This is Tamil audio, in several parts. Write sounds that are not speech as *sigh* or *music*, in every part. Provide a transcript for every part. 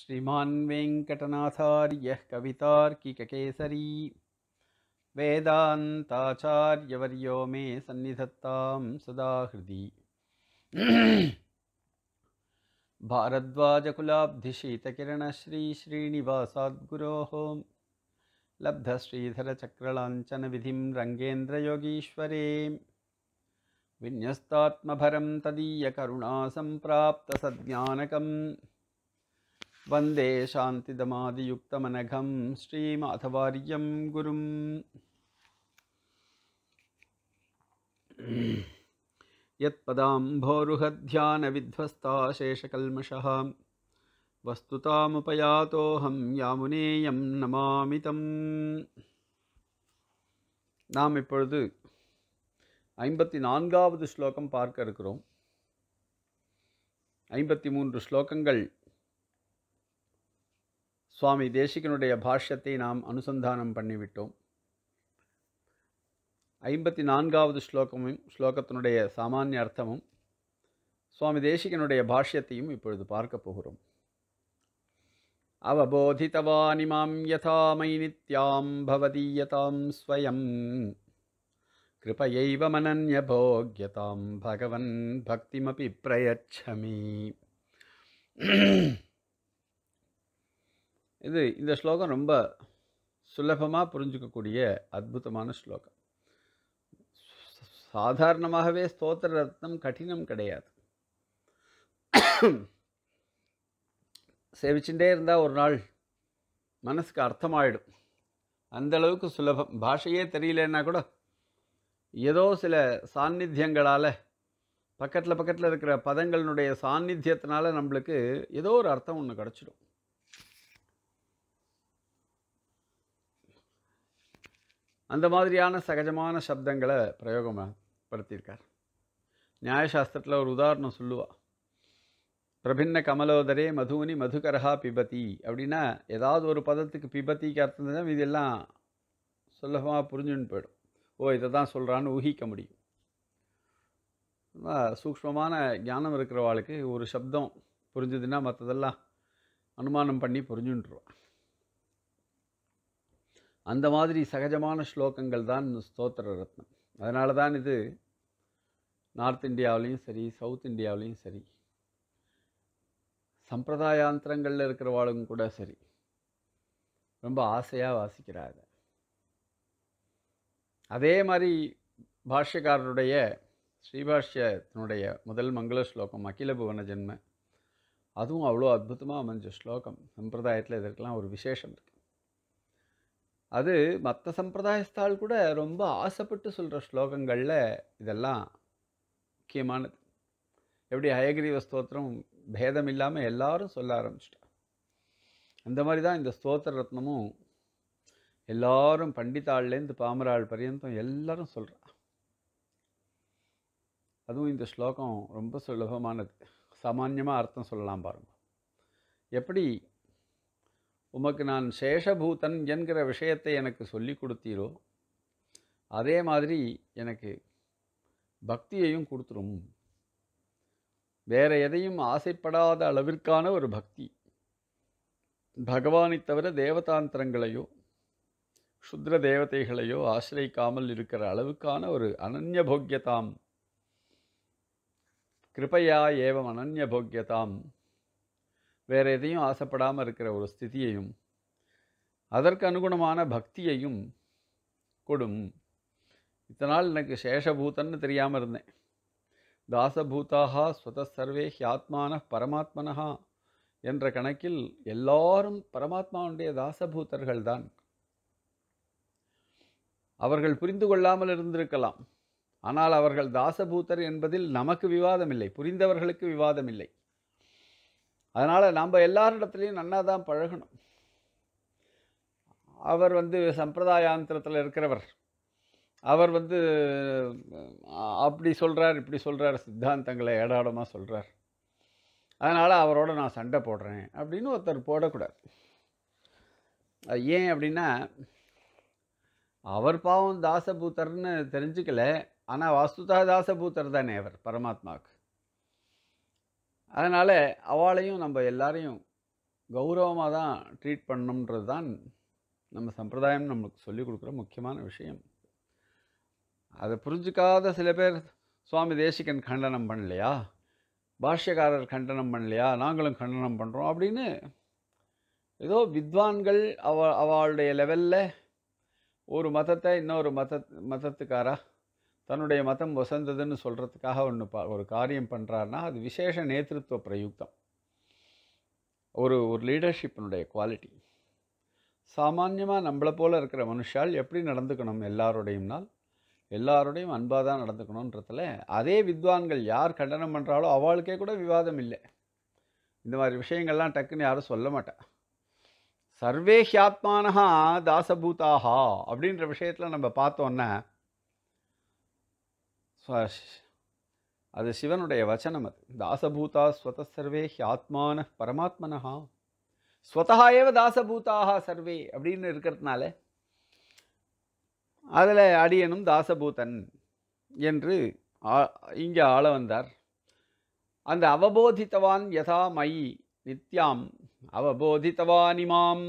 श्रीमान् वेङ्कटनाथार्यः कवितार्किककेसरी वेदान्ताचार्यवर्यो मे सन्निधत्तां सदा हृदि भारद्वाजकुलाब्धिशीतकिरणश्रीश्रीनिवासाद्गुरोः लब्धश्रीधरचक्रलाञ्चनविधिं रङ्गेन्द्रयोगीश्वरे विन्यस्तात्मभरं तदीयकरुणा வந்தே சாந்திதமாதியுக்தமனகம் ஸ்ரீமாதவாரியம் குரும் यत्पदाम्भोरुहध्यानविध्वस्ताशेषकल्मषः வஸ்துதாமுபயாதோஹம் யாமுனேயம் நமாமிதம் நாம் இப்பொழுது ஐம்பத்தி நான்காவது ஸ்லோகம் பார்க்க இருக்கிறோம் ஐம்பத்தி மூன்று ஸ்லோகங்கள் சுவாமி தேசிகனுடைய பாஷ்யத்தை நாம் அனுசந்தானம் பண்ணிவிட்டோம் ஐம்பத்தி நான்காவது ஸ்லோகமும் ஸ்லோகத்தினுடைய சாமானிய அர்த்தமும் சுவாமி தேசிகனுடைய பாஷ்யத்தையும் இப்பொழுது பார்க்கப் போகிறோம் அவபோதித்தவானிமாம் யதாமை நித்யாம் பவதீயதாம் ஸ்வயம் கிருபையைவ மனன்யபோக்யதாம் பகவன் பக்திமபி பிரயச்சமி இது இந்த ஸ்லோகம் ரொம்ப சுலபமாக புரிஞ்சுக்கக்கூடிய அற்புதமான ஸ்லோகம் சாதாரணமாகவே ஸ்தோத்திர ரத்னம் கடினம் கிடையாது சேவிச்சுட்டே இருந்தால் ஒரு நாள் மனசுக்கு அர்த்தமாயிடும் அந்தளவுக்கு சுலபம் பாஷையே தெரியலன்னா கூட ஏதோ சில சாநித்தியங்களால் பக்கத்தில் பக்கத்தில் இருக்கிற பதங்களினுடைய சாநித்தியத்தினால நம்மளுக்கு ஏதோ ஒரு அர்த்தம் ஒன்று கிடச்சிடும் அந்த மாதிரியான சகஜமான சப்தங்களை பிரயோகப்படுத்தியிருக்கார் நியாயசாஸ்திரத்தில் ஒரு உதாரணம் சொல்லுவா பிரபின்ன கமலோதரே மதுவனி மதுகரஹா பிபதி அப்படின்னா ஏதாவது ஒரு பதத்துக்கு பிபத்திக்கு அர்த்தம் தான் இதெல்லாம் சுலபமாக புரிஞ்சுன்னு போயிடும் ஓ இதை தான் சொல்கிறான்னு ஊகிக்க முடியும் சூக்மமான ஞானம் இருக்கிறவாளுக்கு ஒரு சப்தம் புரிஞ்சுதுன்னா மற்றதெல்லாம் அனுமானம் பண்ணி புரிஞ்சுட்டுருவான் அந்த மாதிரி சகஜமான ஸ்லோகங்கள் தான் இந்த ஸ்தோத்திர ரத்னம் அதனால தான் இது நார்த் இந்தியாவிலையும் சரி சவுத் இந்தியாவிலையும் சரி சம்பிரதாயாந்திரங்களில் இருக்கிறவாளுங்க கூட சரி ரொம்ப ஆசையாக வாசிக்கிறாங்க அதே மாதிரி பாஷ்யக்காரருடைய ஸ்ரீபாஷ்யத்தினுடைய முதல் மங்கள ஸ்லோகம் அகில புவன ஜென்ம அதுவும் அவ்வளோ அற்புதமாக அமைஞ்ச ஸ்லோகம் சம்பிரதாயத்தில் இதற்கெல்லாம் ஒரு விசேஷம் இருக்குது அது மற்ற சம்பிரதாயஸ்தால் கூட ரொம்ப ஆசைப்பட்டு சொல்கிற ஸ்லோகங்களில் இதெல்லாம் முக்கியமானது எப்படி அயகிரீவ ஸ்தோத்திரம் பேதம் இல்லாமல் எல்லாரும் சொல்ல ஆரம்பிச்சிட்டா அந்த மாதிரி தான் இந்த ஸ்தோத்திர ரத்னமும் எல்லாரும் பண்டிதாள்லேருந்து பாமராள் பரியந்தம் எல்லாரும் சொல்கிறா அதுவும் இந்த ஸ்லோகம் ரொம்ப சுலபமானது சாமான்யமாக அர்த்தம் சொல்லலாம் பாருங்கள் எப்படி உமக்கு நான் சேஷபூதன் என்கிற விஷயத்தை எனக்கு சொல்லி கொடுத்தீரோ அதே மாதிரி எனக்கு பக்தியையும் கொடுத்துரும் வேறு எதையும் ஆசைப்படாத அளவிற்கான ஒரு பக்தி பகவானை தவிர தேவதாந்திரங்களையோ சுத்ர தேவதைகளையோ ஆசிரியக்காமல் இருக்கிற அளவுக்கான ஒரு அனன்ய போக்கியதாம் கிருபையா ஏவம் அனன்ய போக்கியதாம் வேறு எதையும் ஆசைப்படாமல் இருக்கிற ஒரு ஸ்திதியையும் அதற்கு அனுகுணமான பக்தியையும் கொடும் இத்தனை நாள் எனக்கு சேஷபூதன்னு தெரியாமல் இருந்தேன் தாசபூதாக ஸ்வதசர்வே ஹியாத்மான பரமாத்மனஹா என்ற கணக்கில் எல்லாரும் பரமாத்மாவுடைய தாசபூத்தர்கள் தான் அவர்கள் புரிந்து கொள்ளாமல் இருந்திருக்கலாம் ஆனால் அவர்கள் தாசபூத்தர் என்பதில் நமக்கு விவாதமில்லை புரிந்தவர்களுக்கு விவாதமில்லை அதனால் நம்ம எல்லாரிடத்துலையும் நன்னா தான் பழகணும் அவர் வந்து சம்பிரதாயாந்திரத்தில் இருக்கிறவர் அவர் வந்து அப்படி சொல்கிறார் இப்படி சொல்கிறார் சித்தாந்தங்களை ஏடாடமாக சொல்கிறார் அதனால் அவரோட நான் சண்டை போடுறேன் அப்படின்னு ஒருத்தர் போடக்கூடாது ஏன் அப்படின்னா அவர் பாவம் தாசபூத்தர்னு தெரிஞ்சுக்கல ஆனால் வாஸ்துதா தாசபூத்தர் தானே அவர் பரமாத்மாவுக்கு அதனால் அவளையும் நம்ம எல்லாரையும் கௌரவமாக தான் ட்ரீட் பண்ணணுன்றது தான் நம்ம சம்பிரதாயம் நம்மளுக்கு சொல்லிக் கொடுக்குற முக்கியமான விஷயம் அதை புரிஞ்சுக்காத சில பேர் சுவாமி தேசிகன் கண்டனம் பண்ணலையா பாஷ்யக்காரர் கண்டனம் பண்ணலையா நாங்களும் கண்டனம் பண்ணுறோம் அப்படின்னு ஏதோ வித்வான்கள் அவ அவளுடைய லெவலில் ஒரு மதத்தை இன்னொரு மத மதத்துக்காரா தன்னுடைய மதம் வசந்ததுன்னு சொல்கிறதுக்காக ஒன்று பா ஒரு காரியம் பண்ணுறாருனா அது விசேஷ நேतृत्व பிரயுக்தம் ஒரு ஒரு லீடர்ஷிப்பினுடைய குவாலிட்டி சாமான்யமாக நம்மளை போல் இருக்கிற மனுஷால் எப்படி நடந்துக்கணும் எல்லாரோடையும் நாள் எல்லாரோடையும் அன்பாக தான் நடந்துக்கணுன்றதில் அதே வித்வான்கள் யார் கண்டனம் பண்ணுறாலோ அவளுக்கே கூட விவாதம் இல்லை இந்த மாதிரி விஷயங்கள்லாம் டக்குன்னு யாரும் சொல்ல மாட்டேன் சர்வே ஹியாத்மானஹா தாசபூதாகா அப்படின்ற விஷயத்தில் நம்ம பார்த்தோன்னா அது சிவனுடைய வச்சனம் அது தாசபூதா ஸ்வத சர்வே ஆத்மான பரமாத்மனஹா ஸ்வதா தாசபூதாக சர்வே அப்படின்னு இருக்கிறதுனால அதில் அடியனும் தாசபூதன் என்று இங்கே ஆள வந்தார் அந்த அவபோதித்தவான் யதா மை நித்யாம் அவபோதித்தவானிமாம்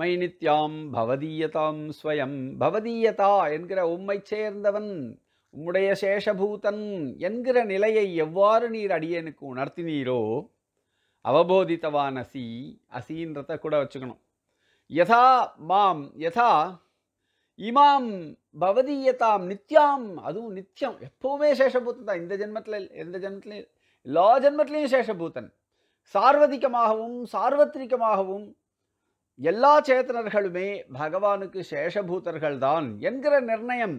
மை நித்யாம் பவதீயதாம் ஸ்வயம் பவதீயதா என்கிற உம்மை சேர்ந்தவன் உம்முடைய சேஷபூதன் என்கிற நிலையை எவ்வாறு நீர் அடியனுக்கு உணர்த்தினீரோ அவபோதித்தவான் அசி அசின்றத கூட வச்சுக்கணும் யதா மாம் யதா இமாம் பவதீயதாம் நித்யாம் அதுவும் நித்தியம் எப்போவுமே சேஷபூத்தன் தான் இந்த ஜென்மத்தில் எந்த ஜென்மத்திலையும் எல்லா ஜென்மத்திலையும் சேஷபூத்தன் சார்வதிகமாகவும் சார்வத்திரிகமாகவும் எல்லா சேத்தனர்களுமே பகவானுக்கு சேஷபூத்தர்கள் தான் என்கிற நிர்ணயம்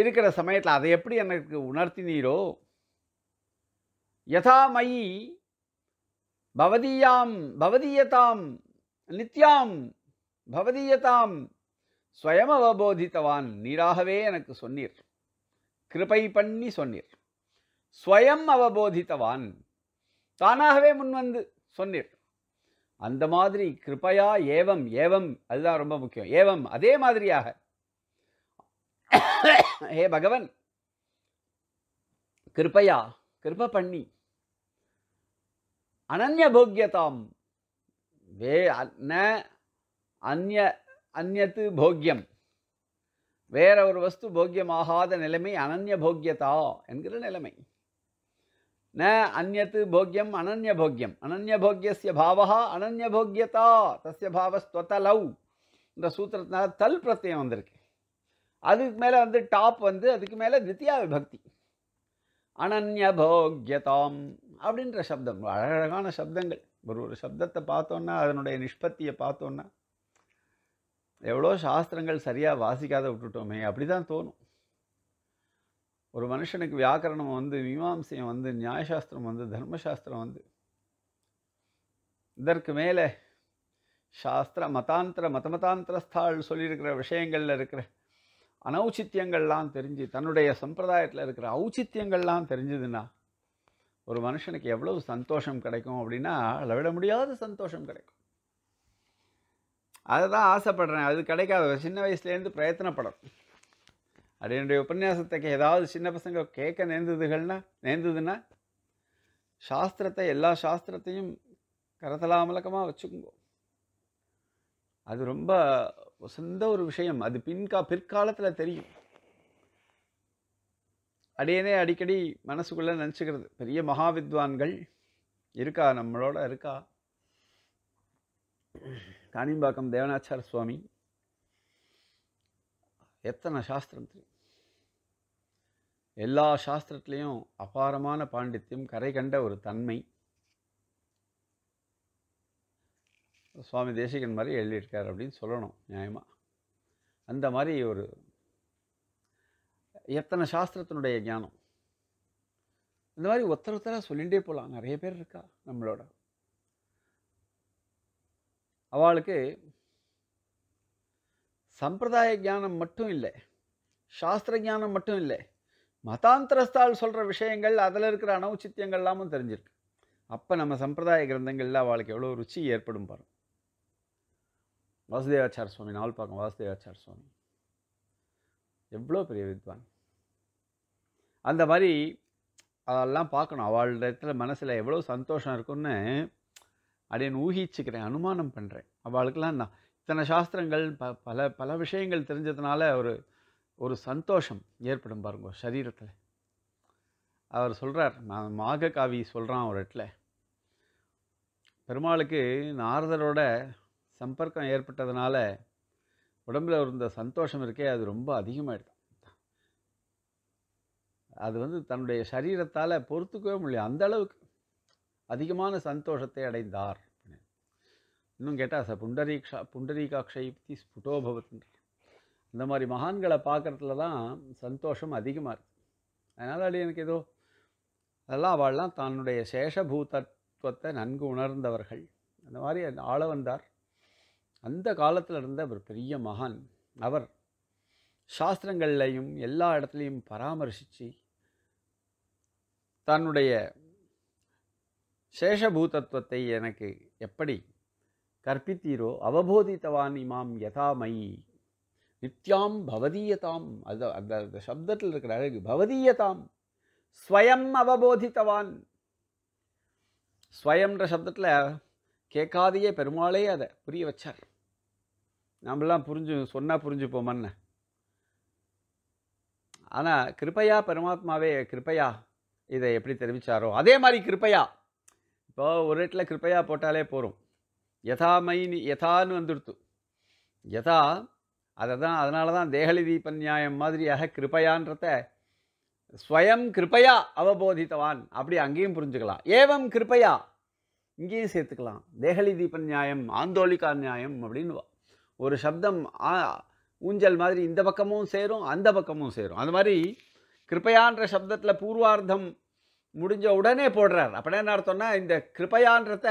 இருக்கிற சமயத்தில் அதை எப்படி எனக்கு உணர்த்தினீரோ யதா மயி பவதியாம் பவதீயதாம் நித்யாம் பவதீயதாம் ஸ்வயம் அவபோதித்தவான் நீராகவே எனக்கு சொன்னீர் கிருபை பண்ணி சொன்னீர் ஸ்வயம் அவபோதித்தவான் தானாகவே முன்வந்து சொன்னீர் அந்த மாதிரி கிருப்பையா ஏவம் ஏவம் அதுதான் ரொம்ப முக்கியம் ஏவம் அதே மாதிரியாக *coughs* ஹே பகவன் கிருப்பையா கிருப பண்ணி அனன்ய போக்கியதாம் வே அந்ய அந்நத்து போக்கியம் வேற ஒரு வஸ்து போக்கியமாகாத நிலைமை அனன்ய போக்கியதா என்கிற நிலைமை ந அந்நத்து போக்கியம் அனன்ய போக்கியம் அனன்ய போக்கியசிய பாவகா அனன்ய போக்கியதா தஸ்ய பாவஸ்தொத்தலவ் இந்த சூத்திரத்தினால் தல் பிரத்தியம் வந்திருக்கு அதுக்கு மேலே வந்து டாப் வந்து அதுக்கு மேலே நித்யா விபக்தி அனன்ய போக்யதாம் அப்படின்ற சப்தம் அழகழகான சப்தங்கள் ஒரு ஒரு சப்தத்தை பார்த்தோன்னா அதனுடைய நிஷ்பத்தியை பார்த்தோன்னா எவ்வளோ சாஸ்திரங்கள் சரியாக வாசிக்காத விட்டுட்டோமே அப்படி தான் தோணும் ஒரு மனுஷனுக்கு வியாக்கரணம் வந்து மீமாம்சையும் வந்து நியாயசாஸ்திரம் வந்து தர்மசாஸ்திரம் வந்து இதற்கு மேலே சாஸ்திர மதாந்திர மதமதாந்திரஸ்தாள் சொல்லியிருக்கிற விஷயங்களில் இருக்கிற அனௌச்சித்தியங்கள்லாம் தெரிஞ்சு தன்னுடைய சம்பிரதாயத்தில் இருக்கிற ஔச்சித்தியங்கள்லாம் தெரிஞ்சதுன்னா ஒரு மனுஷனுக்கு எவ்வளவு சந்தோஷம் கிடைக்கும் அப்படின்னா அளவிட முடியாத சந்தோஷம் கிடைக்கும் அதை தான் ஆசைப்படுறேன் அது கிடைக்காத சின்ன வயசுலேருந்து பிரயத்தனப்படும் அது என்னுடைய ஏதாவது சின்ன பசங்க கேட்க நேர்ந்ததுகள்னா நேர்ந்ததுன்னா சாஸ்திரத்தை எல்லா சாஸ்திரத்தையும் கரதலாமலக்கமாக வச்சுக்குங்க அது ரொம்ப பொசந்த ஒரு விஷயம் அது பின்கா பிற்காலத்தில் தெரியும் அடியனே அடிக்கடி மனசுக்குள்ளே நினச்சிக்கிறது பெரிய மகாவித்வான்கள் இருக்கா நம்மளோட இருக்கா காணிம்பாக்கம் தேவனாச்சார சுவாமி எத்தனை சாஸ்திரம் தெரியும் எல்லா சாஸ்திரத்துலேயும் அபாரமான பாண்டித்யம் கரை கண்ட ஒரு தன்மை சுவாமி தேசிகன் மாதிரி எழுதியிருக்கார் அப்படின்னு சொல்லணும் நியாயமாக அந்த மாதிரி ஒரு எத்தனை சாஸ்திரத்தினுடைய ஞானம் இந்த மாதிரி ஒருத்தர் சொல்லிகிட்டே போகலாம் நிறைய பேர் இருக்கா நம்மளோட அவளுக்கு சம்பிரதாய ஜானம் மட்டும் இல்லை சாஸ்திர ஜானம் மட்டும் இல்லை மதாந்திரஸ்தால் சொல்கிற விஷயங்கள் அதில் இருக்கிற அனௌச்சித்தியங்கள்லாமும் தெரிஞ்சிருக்கு அப்போ நம்ம சம்பிரதாய கிரந்தங்களில் அவளுக்கு எவ்வளோ ருச்சி ஏற்படும் பாருங்கள் வாசுதேவாச்சார சுவாமி நாவல்பாக்கம் வாசுதேவாச்சார சுவாமி எவ்வளோ பெரிய வித்வான் அந்த மாதிரி அதெல்லாம் பார்க்கணும் அவளோட இடத்துல மனசில் எவ்வளோ சந்தோஷம் இருக்குன்னு அப்படின்னு ஊகிச்சுக்கிறேன் அனுமானம் பண்ணுறேன் அவளுக்கெல்லாம் நான் இத்தனை சாஸ்திரங்கள் ப பல பல விஷயங்கள் தெரிஞ்சதுனால ஒரு ஒரு சந்தோஷம் ஏற்படும் பாருங்க சரீரத்தில் அவர் சொல்கிறார் நான் மாக காவி சொல்கிறான் ஒரு இடத்துல பெருமாளுக்கு நாரதரோட சம்பர்க்கம் ஏற்பட்டதுனால உடம்புல இருந்த சந்தோஷம் இருக்கே அது ரொம்ப அதிகமாகிடுது அது வந்து தன்னுடைய சரீரத்தால் பொறுத்துக்கவே முடியும் அந்த அளவுக்கு அதிகமான சந்தோஷத்தை அடைந்தார் இன்னும் கேட்டால் ச புண்டரீக்ஷா புண்டரீகாட்சை பற்றி ஸ்புட்டோபவத்ன்றார் இந்த மாதிரி மகான்களை பார்க்குறதுல தான் சந்தோஷம் அதிகமாக இருக்குது அதனால் அப்படி எனக்கு ஏதோ அதெல்லாம் அவள்லாம் தன்னுடைய சேஷபூதத்துவத்தை நன்கு உணர்ந்தவர்கள் அந்த மாதிரி ஆள வந்தார் அந்த காலத்தில் இருந்த ஒரு பெரிய மகான் அவர் சாஸ்திரங்கள்லையும் எல்லா இடத்துலையும் பராமரிசித்து தன்னுடைய சேஷபூதத்துவத்தை எனக்கு எப்படி கற்பித்தீரோ அவபோதித்தவான் இமாம் யதாமயி நித்யாம் பவதீயதாம் அது அந்த அந்த சப்தத்தில் இருக்கிற அழகு பவதீயதாம் ஸ்வயம் அவபோதித்தவான் ஸ்வயம்ன்ற சப்தத்தில் கேட்காதையே பெருமாளே அதை புரிய வச்சார் நம்மளாம் புரிஞ்சு சொன்னால் புரிஞ்சுப்போமண்ண ஆனால் கிருப்பையா பரமாத்மாவே கிருப்பையா இதை எப்படி தெரிவித்தாரோ அதே மாதிரி கிருப்பையா இப்போ ஒரு இடத்துல கிருப்பையா போட்டாலே போகிறோம் யதா மைனி யதான்னு வந்துடுத்து யதா அதை தான் அதனால தான் தேகலிதி பன்யாயம் மாதிரியாக கிருப்பையான்றத ஸ்வயம் கிருப்பையா அவபோதித்தவான் அப்படி அங்கேயும் புரிஞ்சுக்கலாம் ஏவம் கிருப்பையா இங்கேயும் சேர்த்துக்கலாம் தேகலி தீப நியாயம் ஆந்தோலிகா நியாயம் அப்படின்னு ஒரு சப்தம் ஊஞ்சல் மாதிரி இந்த பக்கமும் சேரும் அந்த பக்கமும் சேரும் அந்த மாதிரி கிருப்பையான்ற சப்தத்தில் பூர்வார்த்தம் முடிஞ்ச உடனே போடுறார் அப்படி என்ன அர்த்தம்னா இந்த கிருப்பையான்றத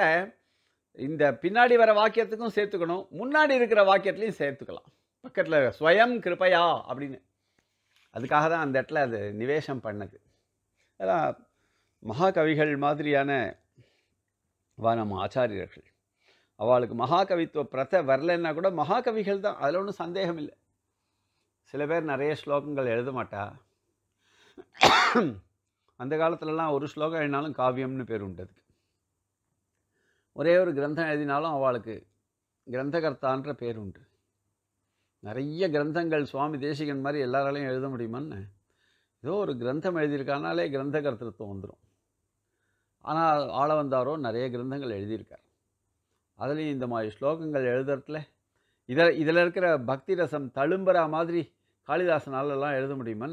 இந்த பின்னாடி வர வாக்கியத்துக்கும் சேர்த்துக்கணும் முன்னாடி இருக்கிற வாக்கியத்துலையும் சேர்த்துக்கலாம் பக்கத்தில் ஸ்வயம் கிருப்பையா அப்படின்னு அதுக்காக தான் அந்த இடத்துல அது நிவேசம் பண்ணது அதான் மகாகவிகள் மாதிரியான வானம் ஆச்சாரியர்கள் அவளுக்கு மகாகவித்துவ பிரதை வரலன்னா கூட மகாகவிகள் தான் அதில் ஒன்றும் சந்தேகம் இல்லை சில பேர் நிறைய ஸ்லோகங்கள் எழுத மாட்டா அந்த காலத்துலலாம் ஒரு ஸ்லோகம் எழுதினாலும் காவியம்னு பேர் உண்டு அதுக்கு ஒரே ஒரு கிரந்தம் எழுதினாலும் அவளுக்கு கிரந்தகர்த்தான்ற பேர் உண்டு நிறைய கிரந்தங்கள் சுவாமி தேசிகன் மாதிரி எல்லாராலையும் எழுத முடியுமான்னு ஏதோ ஒரு கிரந்தம் எழுதியிருக்கானாலே கிரந்தகர்த்தத்துவம் வந்துடும் ஆனால் வந்தாரோ நிறைய கிரந்தங்கள் எழுதியிருக்கார் அதுலேயும் இந்த மாதிரி ஸ்லோகங்கள் எழுதுறதுல இதில் இதில் இருக்கிற பக்தி ரசம் தழும்புற மாதிரி காளிதாசனாலெல்லாம் எழுத முடியுமா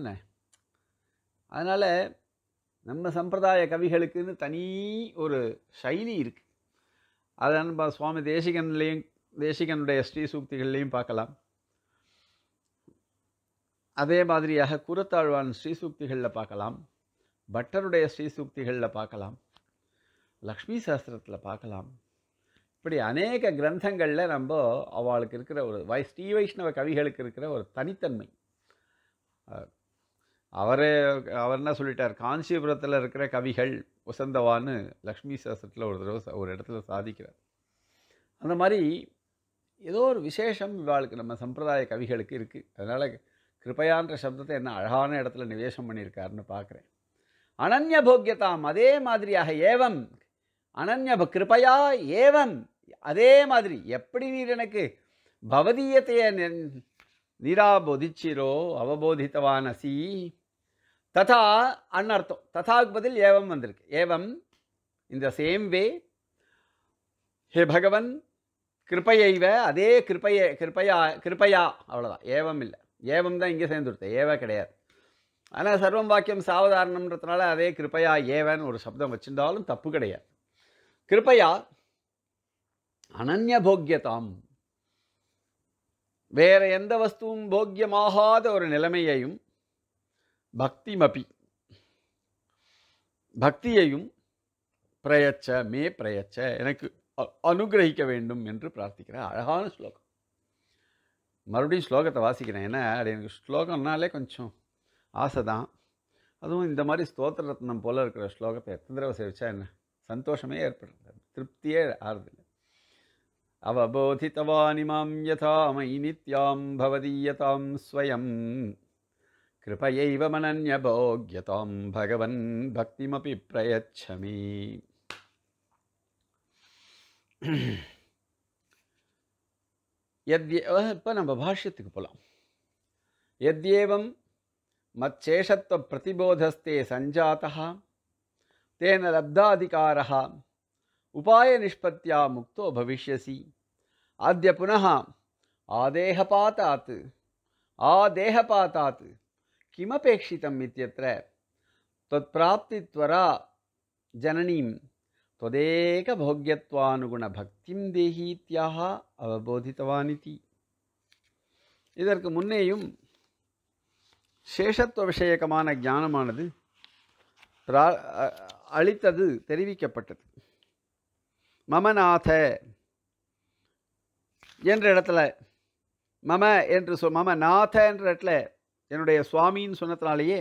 அதனால் நம்ம சம்பிரதாய கவிகளுக்குன்னு தனி ஒரு சைலி இருக்குது அதை நம்ம சுவாமி தேசிகன்லேயும் தேசிகனுடைய ஸ்ரீ சூக்திகள்லேயும் பார்க்கலாம் அதே மாதிரியாக குரத்தாழ்வான் ஸ்ரீ சூக்திகளில் பார்க்கலாம் பட்டருடைய ஸ்ரீ சூக்திகளில் பார்க்கலாம் லக்ஷ்மி சாஸ்திரத்தில் பார்க்கலாம் இப்படி அநேக கிரந்தங்களில் நம்ம அவளுக்கு இருக்கிற ஒரு வை ஸ்ரீ வைஷ்ணவ கவிகளுக்கு இருக்கிற ஒரு தனித்தன்மை அவர் அவர் என்ன சொல்லிட்டார் காஞ்சிபுரத்தில் இருக்கிற கவிகள் உசந்தவான்னு லக்ஷ்மி சாஸ்திரத்தில் ஒரு தடவை ஒரு இடத்துல சாதிக்கிறார் அந்த மாதிரி ஏதோ ஒரு விசேஷம் இவாளுக்கு நம்ம சம்பிரதாய கவிகளுக்கு இருக்குது அதனால் கிருபையான்ற சப்தத்தை என்ன அழகான இடத்துல நிவேசம் பண்ணியிருக்காருன்னு பார்க்குறேன் அனன்ய போக்கியதாம் அதே மாதிரியாக ஏவம் அனன்யப கிருபையா ஏவம் அதே மாதிரி எப்படி நீர் எனக்கு பவதீயத்தைய நிராபோதிச்சிரோ அவபோதித்தவான் அசி ததா அன்னர்த்தம் ததாவுக்கு பதில் ஏவம் வந்திருக்கு ஏவம் இந்த சேம் வே ஹே பகவன் கிருப்பையைவ அதே கிருப்பைய கிருப்பையா கிருப்பையா அவ்வளோதான் ஏவம் இல்லை ஏவம் தான் இங்கே சேர்ந்துருத்த ஏவ கிடையாது ஆனால் சர்வம் வாக்கியம் சாவதாரணம்ன்றதுனால அதே கிருப்பையா ஏவன் ஒரு சப்தம் வச்சிருந்தாலும் தப்பு கிடையாது கிருப்பையா அனன்யபோக்கியதாம் வேற எந்த வஸ்துவும் போக்கியமாகாத ஒரு நிலைமையையும் பக்திமபி பக்தியையும் பிரயச்ச மே பிரயச்ச எனக்கு அனுகிரகிக்க வேண்டும் என்று பிரார்த்திக்கிறேன் அழகான ஸ்லோகம் மறுபடியும் ஸ்லோகத்தை வாசிக்கிறேன் ஏன்னா அது எனக்கு ஸ்லோகம்னாலே கொஞ்சம் ஆசை தான் அதுவும் இந்த மாதிரி ஸ்தோத்திர ரத்னம் போல் இருக்கிற ஸ்லோகத்தை எத்தனை தடவை சேவிச்சா என்ன சந்தோஷமே ஏற்படுகிறது திருப்தியே ஆறுதில்லை அவபோதித்தவானிமாம் யதா மயி நித்யாம் பவதீயதாம் ஸ்வயம் கிருபையைவ மனன்யபோக்யதாம் பகவன் பக்திமபி பிரயச்சமி எத்யே இப்போ நம்ம பாஷ்யத்துக்கு போகலாம் எத்யேவம் மச்சேஷத்துவ பிரதிபோதஸ்தே சஞ்சாத்தா तेन लब्धाधिकारः उपायनिष्पत्त्या मुक्तो भविष्यसि अद्य पुनः आदेहपातात् आदेहपातात् किमपेक्षितम् इत्यत्र त्वत्प्राप्तित्वरा जननीं त्वदेकभोग्यत्वानुगुणभक्तिं देहीत्याः அவபோதித்தவானிதி இதற்கு முன்னேயும் சேஷத்துவ விஷயகமான ஞானமானது பிரா அளித்தது தெரிவிக்கப்பட்டது மமநாத என்ற இடத்துல மம என்று சொ மம நாத என்ற இடத்துல என்னுடைய சுவாமின்னு சொன்னதுனாலேயே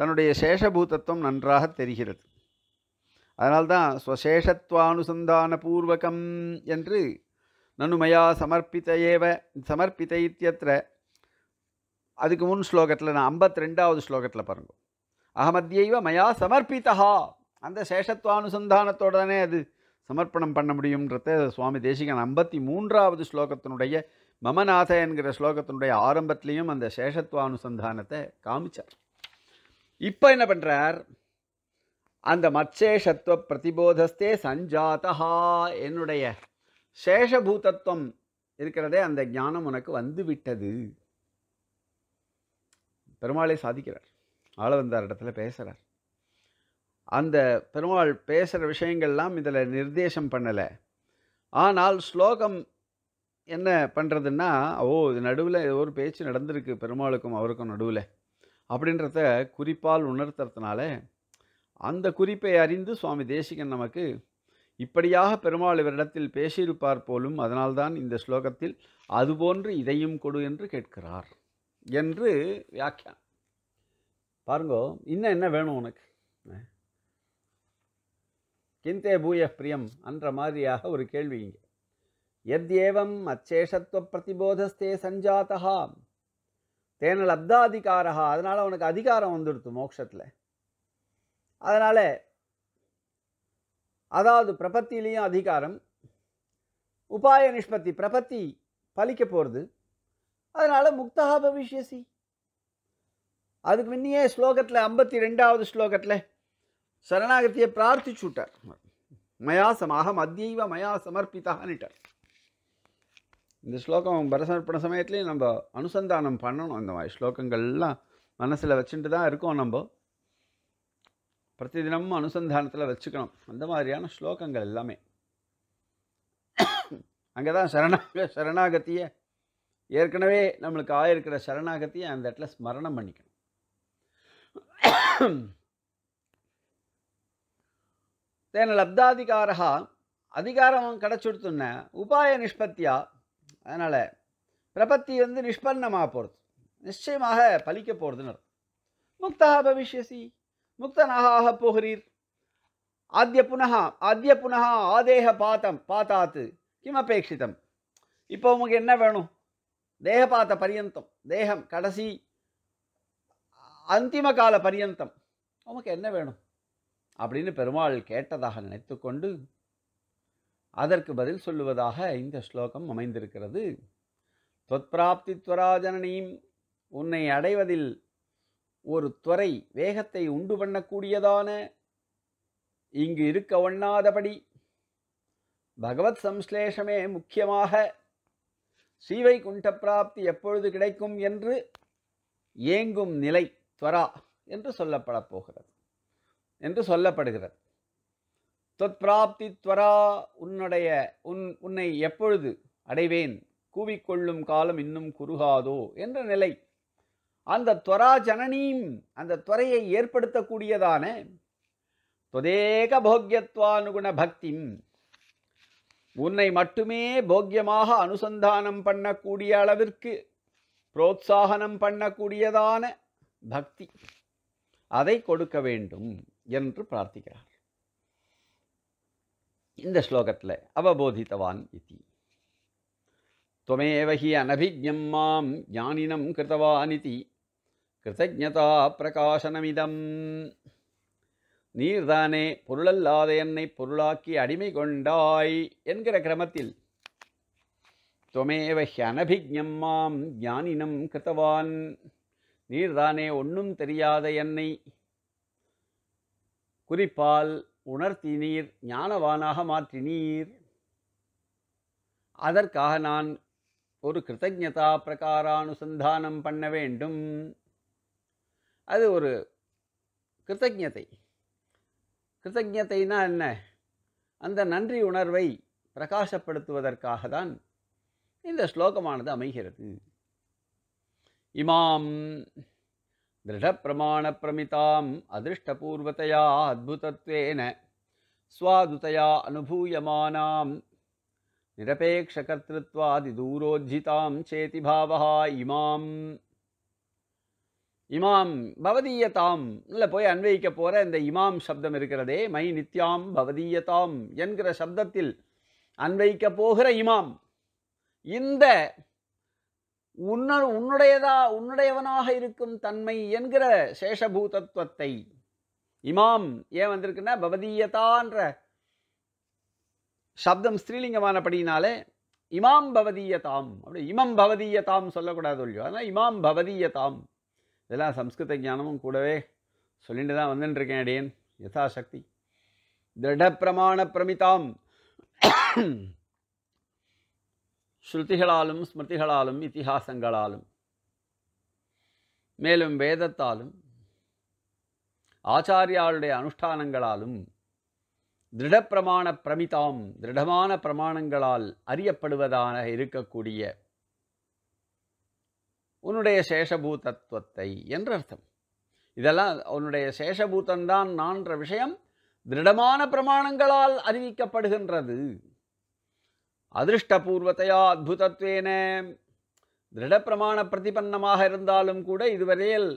தன்னுடைய சேஷபூதத்துவம் நன்றாக தெரிகிறது அதனால்தான் ஸ்வசேஷத்வானுசந்தான பூர்வகம் என்று நனுமையா சமர்ப்பித்த ஏவ சமர்ப்பித்த இத்தியத்திர அதுக்கு முன் ஸ்லோகத்தில் நான் ஐம்பத்தி ரெண்டாவது ஸ்லோகத்தில் பாருங்க அகமத்யைவ மயா சமர்ப்பித்தா அந்த சேஷத்துவ அனுசந்தானத்தோடனே அது சமர்ப்பணம் பண்ண முடியுன்றத சுவாமி தேசிகன் ஐம்பத்தி மூன்றாவது ஸ்லோகத்தினுடைய மமநாத என்கிற ஸ்லோகத்தினுடைய ஆரம்பத்திலையும் அந்த சேஷத்துவ அனுசந்தானத்தை காமிச்சார் இப்போ என்ன பண்ணுறார் அந்த மச்சேஷத்துவ பிரதிபோதஸ்தே சஞ்சாதா என்னுடைய சேஷபூதத்துவம் இருக்கிறதே அந்த ஞானம் உனக்கு வந்துவிட்டது பெருமாளே சாதிக்கிறார் ஆளவந்தார் இடத்துல பேசுகிறார் அந்த பெருமாள் பேசுகிற விஷயங்கள்லாம் இதில் நிர்தேசம் பண்ணலை ஆனால் ஸ்லோகம் என்ன பண்ணுறதுன்னா ஓ இது நடுவில் ஒரு பேச்சு நடந்திருக்கு பெருமாளுக்கும் அவருக்கும் நடுவில் அப்படின்றத குறிப்பால் உணர்த்துறதுனால அந்த குறிப்பை அறிந்து சுவாமி தேசிகன் நமக்கு இப்படியாக பெருமாள் இவரிடத்தில் பேசியிருப்பார் போலும் அதனால்தான் இந்த ஸ்லோகத்தில் அதுபோன்று இதையும் கொடு என்று கேட்கிறார் என்று வியாக்கியான் பாருங்கோ இன்னும் என்ன வேணும் உனக்கு கிந்தே பூய பிரியம் என்ற மாதிரியாக ஒரு கேள்வி இங்கே எத்யேவம் ஏவம் அச்சேஷத்துவ பிரதிபோதஸ்தே சஞ்சாத்தகா தேன லப்தாதிகாரா அதனால் அவனுக்கு அதிகாரம் வந்துடுத்து மோட்சத்தில் அதனால் அதாவது பிரபத்திலையும் அதிகாரம் உபாய நிஷ்பத்தி பிரபத்தி பலிக்க போகிறது அதனால் முக்தகா பவிஷ்யசி அதுக்கு முன்னையே ஸ்லோகத்தில் ஐம்பத்தி ரெண்டாவது ஸ்லோகத்தில் சரணாகத்தியை பிரார்த்திச்சு விட்டார் மயாசமாக மத்தியவ மயா சமர்ப்பித்தான்ட்டார் இந்த ஸ்லோகம் பரசமர்ப்பண சமயத்துலேயும் நம்ம அனுசந்தானம் பண்ணணும் அந்த மாதிரி ஸ்லோகங்கள்லாம் மனசில் வச்சுட்டு தான் இருக்கோம் நம்ம தினமும் அனுசந்தானத்தில் வச்சுக்கணும் அந்த மாதிரியான ஸ்லோகங்கள் எல்லாமே அங்கே தான் சரணாக சரணாகத்தியை ஏற்கனவே நம்மளுக்கு ஆயிருக்கிற சரணாகத்தியை அந்த இடத்துல ஸ்மரணம் பண்ணிக்கணும் தேன லப்தாதிகாரா அதிகாரம் கிடச்சுடுத்துன்ன உபாய நிஷ்பத்தியா அதனால் பிரபத்தி வந்து நிஷ்பன்னமாக போகிறது நிச்சயமாக பலிக்க போகிறதுன்னு முக்தா பவிஷ்யசி முக்தனாக ஆக போகிறீர் ஆத்திய புனகா ஆத்திய புனகா ஆதேக பாத்தம் பாத்தாத்து கிம் அபேட்சிதம் இப்போ உங்களுக்கு என்ன வேணும் தேகபாத்த பரியந்தம் தேகம் கடைசி அந்திம கால பரியந்தம் உங்களுக்கு என்ன வேணும் அப்படின்னு பெருமாள் கேட்டதாக நினைத்து கொண்டு அதற்கு பதில் சொல்லுவதாக இந்த ஸ்லோகம் அமைந்திருக்கிறது தொத்பிராப்தி துவராஜனனியும் உன்னை அடைவதில் ஒரு துறை வேகத்தை உண்டு பண்ணக்கூடியதான இங்கு இருக்க ஒண்ணாதபடி பகவத் சம்ஸ்லேஷமே முக்கியமாக குண்ட பிராப்தி எப்பொழுது கிடைக்கும் என்று ஏங்கும் நிலை துவரா என்று சொல்லப்படப் போகிறது என்று சொல்லப்படுகிறது தொத்பிராப்தி துவரா உன்னுடைய உன் உன்னை எப்பொழுது அடைவேன் கூவிக்கொள்ளும் காலம் இன்னும் குறுகாதோ என்ற நிலை அந்த துவரா ஜனனியும் அந்த துறையை ஏற்படுத்தக்கூடியதான தொதேக போக்கியத்வானுகுண பக்திம் உன்னை மட்டுமே போக்கியமாக அனுசந்தானம் பண்ணக்கூடிய அளவிற்கு புரோத்சாகனம் பண்ணக்கூடியதான பக்தி அதை கொடுக்க வேண்டும் என்று பிரார்த்திக்கிறார் இந்த ஸ்லோகத்தில் அவபோதித்தவான் இத்தி துவமேவஹி அனபிஜம் மாம் ஞானினம் கிருத்தவானிதி கிருதஜதா பிரகாசனமிதம் நீர்தானே பொருளல்லாத என்னை பொருளாக்கி அடிமை கொண்டாய் என்கிற கிரமத்தில் துவமேவ ஹியனபிஜம் மாம் ஞானினம் கிருத்தவான் நீர்தானே ஒன்றும் தெரியாத என்னை குறிப்பால் உணர்த்தினீர் ஞானவானாக மாற்றினீர் அதற்காக நான் ஒரு கிருத்தஜதா பிரகாரானுசந்தானம் பண்ண வேண்டும் அது ஒரு கிருத்தஜதை கிருத்தஜதைனா என்ன அந்த நன்றி உணர்வை பிரகாசப்படுத்துவதற்காக தான் இந்த ஸ்லோகமானது அமைகிறது இமாம் திருடப்பிரமாணப்பிரமிதாம் அதிருஷ்டபூர்வத்தையா அத்புதத்வேன ஸ்வாதுதையா அனுபூயமானாம் நிரபேக்ஷகர்த்திருத்வாதி தூரோஜிதாம் சேதி பாவா இமாம் இமாம் பவதீயதாம் இல்லை போய் அன்வயிக்க போகிற இந்த இமாம் சப்தம் இருக்கிறதே மை நித்யாம் பவதீயதாம் என்கிற சப்தத்தில் அன்வயிக்க போகிற இமாம் இந்த உன்ன உன்னுடையதா உன்னுடையவனாக இருக்கும் தன்மை என்கிற சேஷபூதத்துவத்தை இமாம் ஏன் வந்திருக்குன்னா பவதீயதான்ற சப்தம் ஸ்ரீலிங்கமானபடினாலே இமாம் பவதீயதாம் அப்படி இமம் பவதீயதாம் சொல்லக்கூடாது இல்லையோ அதனால் இமாம் பவதீயதாம் இதெல்லாம் சம்ஸ்கிருத ஞானமும் கூடவே சொல்லிட்டு தான் வந்துட்டுருக்கேன் அடியேன் யதாசக்தி திருட பிரமாண பிரமிதாம் ஸ்ருதிகளாலும் ஸ்மிருதிகளாலும் இத்திஹாசங்களாலும் மேலும் வேதத்தாலும் ஆச்சாரியாளுடைய அனுஷ்டானங்களாலும் திருடப்பிரமாண பிரமிதாம் திருடமான பிரமாணங்களால் அறியப்படுவதாக இருக்கக்கூடிய உன்னுடைய சேஷபூதத்துவத்தை என்ற அர்த்தம் இதெல்லாம் உன்னுடைய சேஷபூதந்தான் நான்ற விஷயம் திருடமான பிரமாணங்களால் அறிவிக்கப்படுகின்றது அதிருஷ்டபூர்வத்தையா திருட பிரமாண பிரதிபன்னமாக இருந்தாலும் கூட இதுவரையில்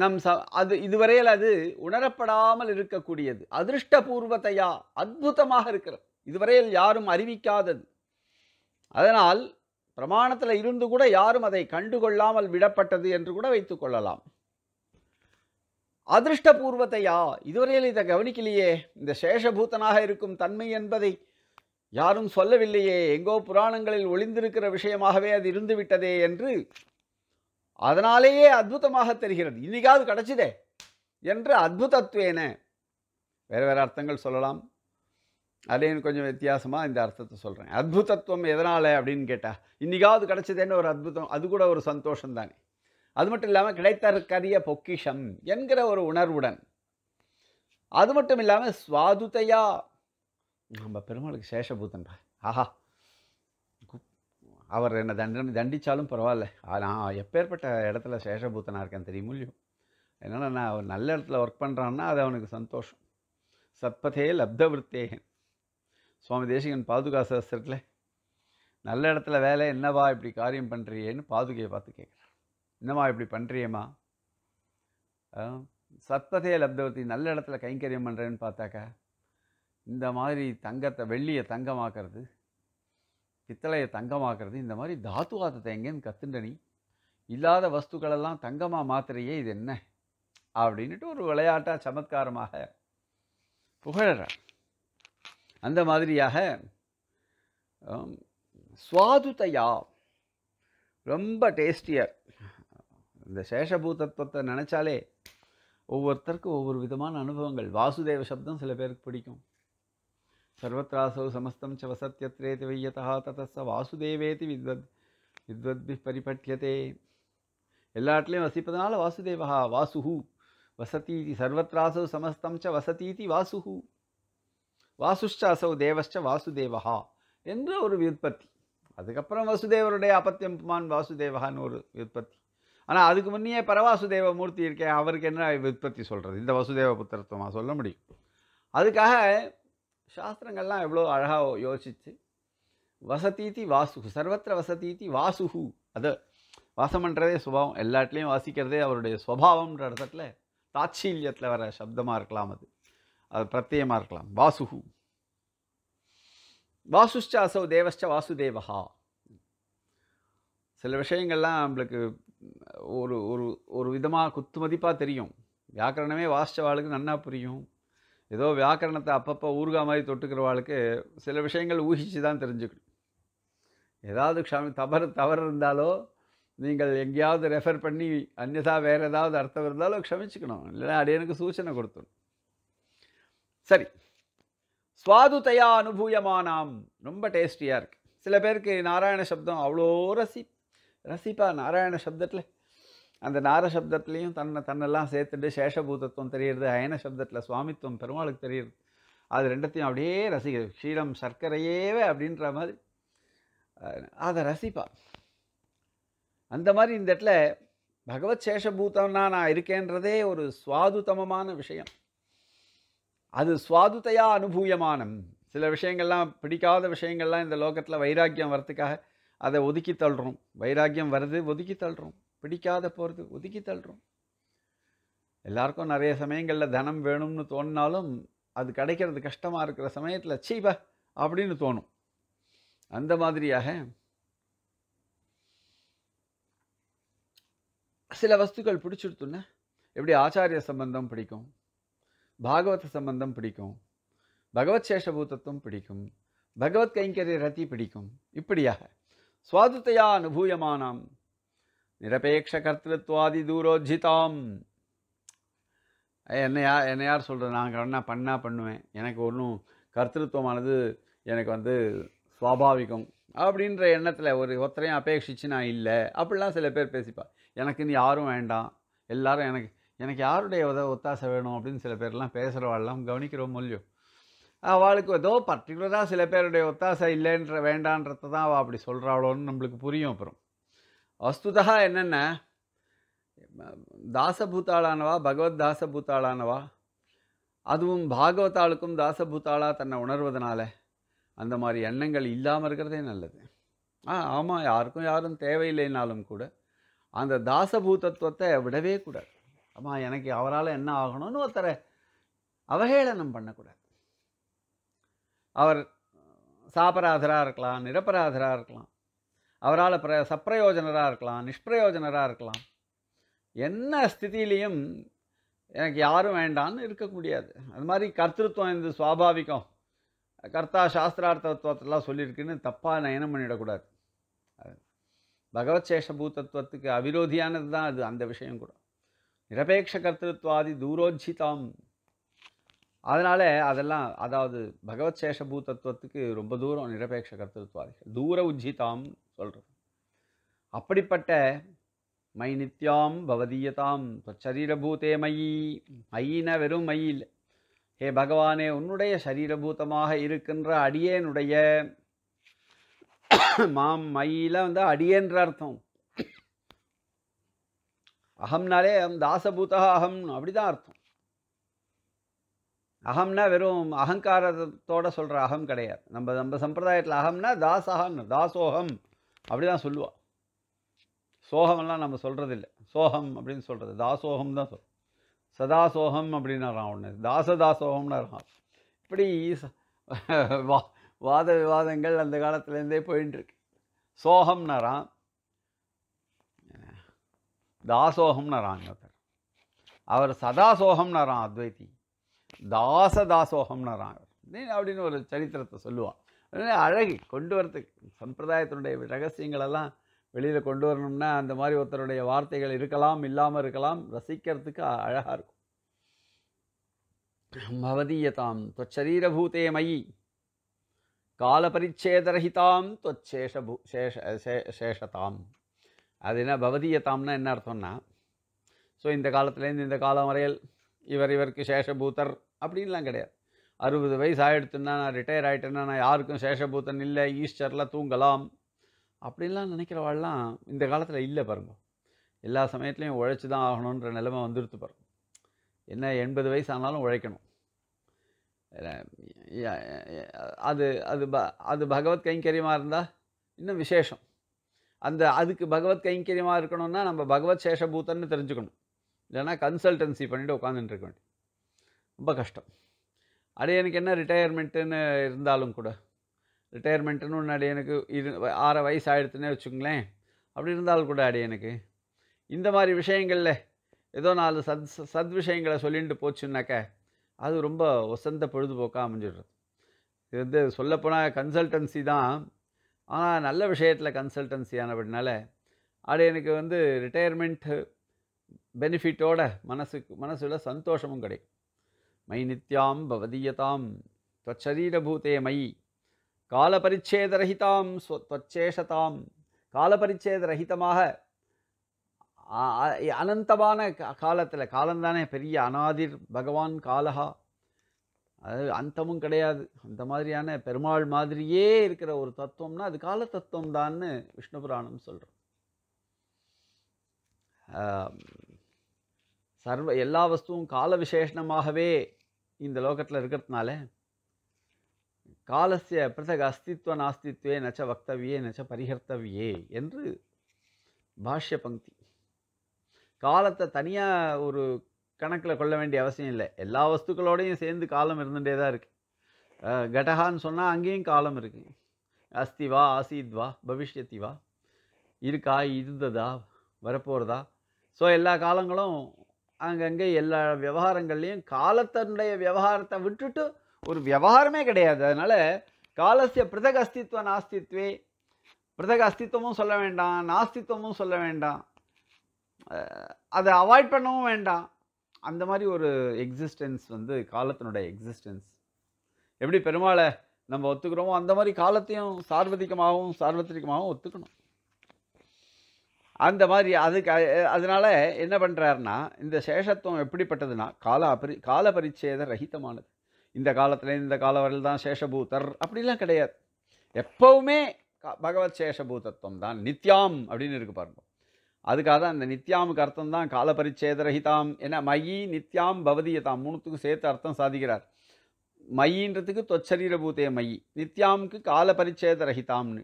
நம் ச அது இதுவரையில் அது உணரப்படாமல் இருக்கக்கூடியது அதிருஷ்டபூர்வத்தையா அற்புதமாக இருக்கிறது இதுவரையில் யாரும் அறிவிக்காதது அதனால் பிரமாணத்தில் இருந்து கூட யாரும் அதை கண்டுகொள்ளாமல் விடப்பட்டது என்று கூட வைத்துக்கொள்ளலாம் அதிருஷ்டபூர்வத்தையா இதுவரையில் இதை கவனிக்கலையே இந்த சேஷபூத்தனாக இருக்கும் தன்மை என்பதை யாரும் சொல்லவில்லையே எங்கோ புராணங்களில் ஒளிந்திருக்கிற விஷயமாகவே அது இருந்துவிட்டதே என்று அதனாலேயே அற்புதமாக தெரிகிறது இன்றைக்காவது கிடச்சிதே என்று அற்புதத்துவேன வேறு வேறு அர்த்தங்கள் சொல்லலாம் அதேன்னு கொஞ்சம் வித்தியாசமாக இந்த அர்த்தத்தை சொல்கிறேன் அற்புதத்துவம் எதனால் அப்படின்னு கேட்டால் இன்றைக்காவது கிடச்சதேன்னு ஒரு அற்புதம் அது கூட ஒரு சந்தோஷம் தானே அது மட்டும் இல்லாமல் கிடைத்தற்கரிய பொக்கிஷம் என்கிற ஒரு உணர்வுடன் அது மட்டும் இல்லாமல் சுவாதுதையாக நம்ம பெருமாளுக்கு சேஷபூத்தன்பா ஆஹா அவர் என்னை தண்டனை தண்டித்தாலும் பரவாயில்ல நான் எப்பேற்பட்ட இடத்துல சேஷபூத்தனாக இருக்கேன் இல்லையோ என்னென்னா நான் அவர் நல்ல இடத்துல ஒர்க் பண்ணுறான்னா அது அவனுக்கு சந்தோஷம் சத்பதே லப்தவிருத்தேகன் சுவாமி தேசிகன் பாதுகா சாஸ்திரத்தில் நல்ல இடத்துல வேலை என்னவா இப்படி காரியம் பண்ணுறியேன்னு பாதுகையை பார்த்து கேட்குறான் என்னம்மா இப்படி பண்ணுறியம்மா சத்பதே லப்தவர்த்தி நல்ல இடத்துல கைங்கரியம் பண்ணுறேன்னு பார்த்தாக்கா இந்த மாதிரி தங்கத்தை வெள்ளியை தங்கமாக்கிறது பித்தளையை தங்கமாக்கிறது இந்த மாதிரி தாத்துவாதத்தை எங்கேன்னு கத்துண்டனி இல்லாத வஸ்துக்களெல்லாம் தங்கமாக மாத்திரையே இது என்ன அப்படின்ட்டு ஒரு விளையாட்டாக சமத்காரமாக புகழறார் அந்த மாதிரியாக சுவாதுதையா ரொம்ப டேஸ்டியர் இந்த சேஷபூதத்துவத்தை நினச்சாலே ஒவ்வொருத்தருக்கும் ஒவ்வொரு விதமான அனுபவங்கள் வாசுதேவ சப்தம் சில பேருக்கு பிடிக்கும் सर्वत्रासौ समस्तं च वसत्यत्रेति वैयतः ततः स வாசுதேவேதி வித்வத் வித்வத்பி பரிபட்யதே எல்லாட்லேயும் இடத்துலையும் வசிப்பதனால வாசுதேவா வாசுஹு வசதீதி சர்வத்ராசௌ சமஸ்தம் ச வசதீதி வாசுஹு வாசுஷ்டாசௌ தேவச்ச வாசுதேவஹா என்ற ஒரு விற்பத்தி அதுக்கப்புறம் வசுதேவருடைய அப்பத்தியம் புமான் வாசுதேவகான்னு ஒரு விற்பத்தி ஆனால் அதுக்கு முன்னே பரவாசுதேவ மூர்த்தி இருக்கேன் அவருக்கு என்ன விற்பத்தி சொல்கிறது இந்த வசுதேவ புத்திரத்துவமாக சொல்ல முடியும் அதுக்காக சாஸ்திரங்கள்லாம் எவ்வளோ அழகாக யோசிச்சு வசதீதி வாசு சர்வத்திர வசதீதி வாசுகு அது வாசம் பண்ணுறதே சுபாவம் எல்லாத்துலேயும் வாசிக்கிறதே அவருடைய சுவாவம்ன்ற இடத்துல தாட்சீல்யத்தில் வர சப்தமாக இருக்கலாம் அது அது பிரத்யமாக இருக்கலாம் வாசுகு வாசுஷ்ட அசௌ தேவஸ்ட வாசுதேவஹா சில விஷயங்கள்லாம் நம்மளுக்கு ஒரு ஒரு ஒரு விதமாக குத்து மதிப்பாக தெரியும் வியாக்கரணமே வாசித்தவாளுக்கு நன்னா புரியும் ஏதோ வியாக்கரணத்தை அப்பப்போ ஊருகா மாதிரி தொட்டுக்கிறவாளுக்கு சில விஷயங்கள் ஊகிச்சு தான் தெரிஞ்சுக்கணும் ஏதாவது க்ஷாமி தவறு தவறு இருந்தாலோ நீங்கள் எங்கேயாவது ரெஃபர் பண்ணி அந்நியதா வேறு ஏதாவது அர்த்தம் இருந்தாலோ க்ஷமிச்சுக்கணும் இல்லைன்னா அடியனுக்கு சூச்சனை கொடுத்துடும் சரி சுவாதுதையா அனுபூயமானாம் ரொம்ப டேஸ்டியாக இருக்குது சில பேருக்கு நாராயண சப்தம் அவ்வளோ ரசி ரசிப்பா நாராயண சப்தத்தில் அந்த நாரசப்தத்துலேயும் தன்னை தன்னெல்லாம் சேர்த்துட்டு சேஷபூதத்துவம் தெரிகிறது அயன சப்தத்தில் சுவாமித்துவம் பெருமாளுக்கு தெரிகிறது அது ரெண்டத்தையும் அப்படியே ரசிக்கிறது ஷீலம் சர்க்கரையேவே அப்படின்ற மாதிரி அதை ரசிப்பா அந்த மாதிரி இந்த இடத்துல பகவத் சேஷபூதம்னா நான் இருக்கேன்றதே ஒரு சுவாதுதமமான விஷயம் அது சுவாதுதையாக அனுபூயமானம் சில விஷயங்கள்லாம் பிடிக்காத விஷயங்கள்லாம் இந்த லோகத்தில் வைராக்கியம் வரத்துக்காக அதை ஒதுக்கி தள்ளுறோம் வைராக்கியம் வருது ஒதுக்கி தள்ளுறோம் பிடிக்காத போகிறது ஒதுக்கி தள்ளுறோம் எல்லாருக்கும் நிறைய சமயங்களில் தனம் வேணும்னு தோணினாலும் அது கிடைக்கிறது கஷ்டமாக இருக்கிற சமயத்தில் சீப அப்படின்னு தோணும் அந்த மாதிரியாக சில வஸ்துக்கள் பிடிச்சிருத்துன்னா எப்படி ஆச்சாரிய சம்பந்தம் பிடிக்கும் பாகவத சம்பந்தம் பிடிக்கும் பகவத் சேஷபூதத்துவம் பிடிக்கும் பகவத் கைங்கரிய ரதி பிடிக்கும் இப்படியாக சுவாதுத்தையா அனுபூயமானாம் நிரபேட்ச கர்த்தத்வாதி தூரோஜிதாம் என்னை யார் என்னை யார் சொல்கிறது நான் கண்ணா பண்ணால் பண்ணுவேன் எனக்கு ஒன்றும் கர்த்தத்துவமானது எனக்கு வந்து சுவாபாவிகம் அப்படின்ற எண்ணத்தில் ஒரு ஒருத்தரையும் அபேட்சிச்சு நான் இல்லை அப்படிலாம் சில பேர் பேசிப்பா எனக்குன்னு யாரும் வேண்டாம் எல்லாரும் எனக்கு எனக்கு யாருடைய உத ஒத்தாசை வேணும் அப்படின்னு சில பேர்லாம் பேசுகிறவாள்லாம் கவனிக்கிறோம் மொழியோ அவளுக்கு ஏதோ பர்டிகுலராக சில பேருடைய ஒத்தாசை இல்லைன்ற வேண்டான்றதை தான் அவள் அப்படி சொல்கிறாளோன்னு நம்மளுக்கு புரியும் அப்புறம் வஸ்துதா என்னென்ன தாசபூத்தாளானவா பகவத் தாசபூத்தாளானவா அதுவும் பாகவத்தாளுக்கும் தாசபூத்தாளாக தன்னை உணர்வதனால அந்த மாதிரி எண்ணங்கள் இல்லாமல் இருக்கிறதே நல்லது ஆ ஆமாம் யாருக்கும் யாரும் தேவையில்லைனாலும் கூட அந்த தாசபூதத்துவத்தை விடவே கூடாது ஆமாம் எனக்கு அவரால் என்ன ஆகணும்னு ஒருத்தரை அவஹேளனம் பண்ணக்கூடாது அவர் சாபராதராக இருக்கலாம் நிரபராதராக இருக்கலாம் அவரால் பிர சப்பிரயோஜனராக இருக்கலாம் நிஷ்பிரயோஜனராக இருக்கலாம் என்ன ஸ்திதியிலையும் எனக்கு யாரும் வேண்டான்னு இருக்க முடியாது அது மாதிரி கர்த்திருவம் இந்த சுவாபாவிகம் கர்த்தா சாஸ்திரார்த்தத்துவத்தெல்லாம் சொல்லியிருக்குன்னு தப்பாக நயனம் பண்ணிடக்கூடாது பகவத் பூதத்துவத்துக்கு அவிரோதியானது தான் அது அந்த விஷயம் கூட நிரபேட்ச கர்த்திருவாதி தூரோஜிதம் அதனால் அதெல்லாம் அதாவது பகவத் பூதத்துவத்துக்கு ரொம்ப தூரம் நிரபேட்ச கர்த்தத்துவாதிகள் தூர உஜிதம் சொல்கிறது அப்படிப்பட்ட மை நித்யாம் பவதீயதாம் சரீரபூதே மயி மயின வெறும் மயில் ஹே பகவானே உன்னுடைய சரீரபூதமாக இருக்கின்ற அடியேனுடைய மாம் மயில வந்து அடியேன்ற அர்த்தம் அகம்னாலே அகம் தாசபூதா அகம் அப்படிதான் அர்த்தம் அகம்னா வெறும் அகங்காரத்தோட சொல்கிற அகம் கிடையாது நம்ம நம்ம சம்பிரதாயத்தில் அகம்னா தாசகம் தாசோகம் அப்படி தான் சொல்லுவாள் சோகமெல்லாம் நம்ம சொல்கிறதில்ல சோகம் அப்படின்னு சொல்கிறது தாசோகம் தான் சொல் சதாசோகம் அப்படின்னாரான் ஒன்று இருக்கான் இப்படி வா வாத விவாதங்கள் அந்த காலத்துலேருந்தே போயின்ட்டுருக்கு சோகம்னாரான் தாசோகம்னாரான் ஒருத்தர் அவர் சதாசோகம்னாரான் அத்வைத்தி தாசதாசோகம்னாரான் அப்படின்னு ஒரு சரித்திரத்தை சொல்லுவான் அழகி கொண்டு வரத்துக்கு சம்பிரதாயத்தினுடைய ரகசியங்களெல்லாம் வெளியில் கொண்டு வரணும்னா அந்த மாதிரி ஒருத்தருடைய வார்த்தைகள் இருக்கலாம் இல்லாமல் இருக்கலாம் ரசிக்கிறதுக்கு அழகாக இருக்கும் மவதீயதாம் தொச்சரீரபூதே மயி கால காலபரிச்சேதரஹிதாம் தொச்சேஷபூ சேஷ சேஷதாம் அது என்ன பவதீயதாம்னா என்ன அர்த்தம்னா ஸோ இந்த காலத்துலேருந்து இந்த காலம் வரையில் இவர் இவருக்கு சேஷபூத்தர் அப்படின்லாம் கிடையாது அறுபது வயசு ஆகிடுத்துன்னா நான் ரிட்டையர் ஆகிட்டேன்னா நான் யாருக்கும் சேஷபூத்தன் இல்லை ஈஸ்டரில் தூங்கலாம் அப்படின்லாம் நினைக்கிறவாள்லாம் இந்த காலத்தில் இல்லை பாருங்க எல்லா சமயத்துலையும் உழைச்சி தான் ஆகணுன்ற நிலைமை வந்துடுத்து பாருங்க என்ன எண்பது வயசு ஆனாலும் உழைக்கணும் அது அது ப அது பகவத் கைங்கரியமாக இருந்தால் இன்னும் விசேஷம் அந்த அதுக்கு பகவத் கைங்கரியமாக இருக்கணும்னா நம்ம பகவத் சேஷபூத்தன்னு தெரிஞ்சுக்கணும் இல்லைன்னா கன்சல்டன்சி பண்ணிவிட்டு உட்காந்துட்டு இருக்க வேண்டிய ரொம்ப கஷ்டம் அடைய எனக்கு என்ன ரிட்டையர்மெண்ட்டுன்னு இருந்தாலும் கூட ரிட்டையர்மெண்ட்டுன்னு ஒன்று எனக்கு இது ஆறு வயசு ஆயிடுத்துன்னே வச்சுங்களேன் அப்படி இருந்தாலும் கூட அடைய எனக்கு இந்த மாதிரி விஷயங்களில் ஏதோ நாலு சத் சத் விஷயங்களை சொல்லிட்டு போச்சுன்னாக்க அது ரொம்ப ஒசந்த பொழுதுபோக்காக அமைஞ்சிடுறது இது வந்து சொல்லப்போனால் கன்சல்டன்சி தான் ஆனால் நல்ல விஷயத்தில் கன்சல்டன்சி ஆனபடினால அது எனக்கு வந்து ரிட்டையர்மெண்ட்டு பெனிஃபிட்டோட மனசுக்கு மனசில் சந்தோஷமும் கிடைக்கும் மை நித்யாம் பவதீயதாம் त्वच्छरीरभूते மை காலபரிச்சேதரகிதாம் ஸ்வத்வச்சேஷதாம் காலபரிச்சேதரகிதமாக அனந்தமான காலத்தில் காலந்தானே பெரிய அனாதிர் பகவான் காலகா அது அந்தமும் கிடையாது அந்த மாதிரியான பெருமாள் மாதிரியே இருக்கிற ஒரு தத்துவம்னா அது கால தத்துவம் தான்னு விஷ்ணு புராணம் சொல்கிறோம் சர்வ எல்லா வஸ்துவும் கால விசேஷணமாகவே இந்த லோகத்தில் இருக்கிறதுனால காலசிய பிரதக அஸ்தித்வ நாஸ்தித்வே நச்ச வக்தவியே நச்ச பரிகர்த்தவியே என்று பாஷ்ய பங்கி காலத்தை தனியாக ஒரு கணக்கில் கொள்ள வேண்டிய அவசியம் இல்லை எல்லா வஸ்துக்களோடையும் சேர்ந்து காலம் இருந்துகிட்டே தான் இருக்குது கடகான்னு சொன்னால் அங்கேயும் காலம் இருக்குது அஸ்திவா ஆசீத்வா பவிஷ்யத்திவா இருக்கா இருந்ததா வரப்போகிறதா ஸோ எல்லா காலங்களும் அங்கங்கே எல்லா விவகாரங்கள்லேயும் காலத்தனுடைய விவகாரத்தை விட்டுட்டு ஒரு விவகாரமே கிடையாது அதனால் காலசிய பிருதக அஸ்தித்வ நாஸ்தித்வே பிருதக அஸ்தித்வமும் சொல்ல வேண்டாம் நாஸ்தித்வமும் சொல்ல வேண்டாம் அதை அவாய்ட் பண்ணவும் வேண்டாம் அந்த மாதிரி ஒரு எக்ஸிஸ்டன்ஸ் வந்து காலத்தினுடைய எக்ஸிஸ்டன்ஸ் எப்படி பெருமாளை நம்ம ஒத்துக்கிறோமோ அந்த மாதிரி காலத்தையும் சார்வதிகமாகவும் சார்வத்திரிகமாகவும் ஒத்துக்கணும் அந்த மாதிரி அதுக்கு அதனால் என்ன பண்ணுறாருன்னா இந்த சேஷத்துவம் எப்படிப்பட்டதுன்னா கால அபரி கால பரிச்சேத ரகிதமானது இந்த காலத்தில் இந்த கால வரையில் தான் சேஷபூத்தர் அப்படிலாம் கிடையாது எப்போவுமே பகவத் சேஷபூதத்துவம் தான் நித்யாம் அப்படின்னு இருக்கு பாருங்க அதுக்காக தான் அந்த நித்யாமுக்கு அர்த்தம் தான் கால காலபரிச்சேதரஹிதாம் ஏன்னா மயி நித்யாம் பவதியதாம் மூணுத்துக்கும் சேர்த்து அர்த்தம் சாதிக்கிறார் மயின்றதுக்கு தொச்சரீரபூதே மயி நித்யாமுக்கு ரஹிதாம்னு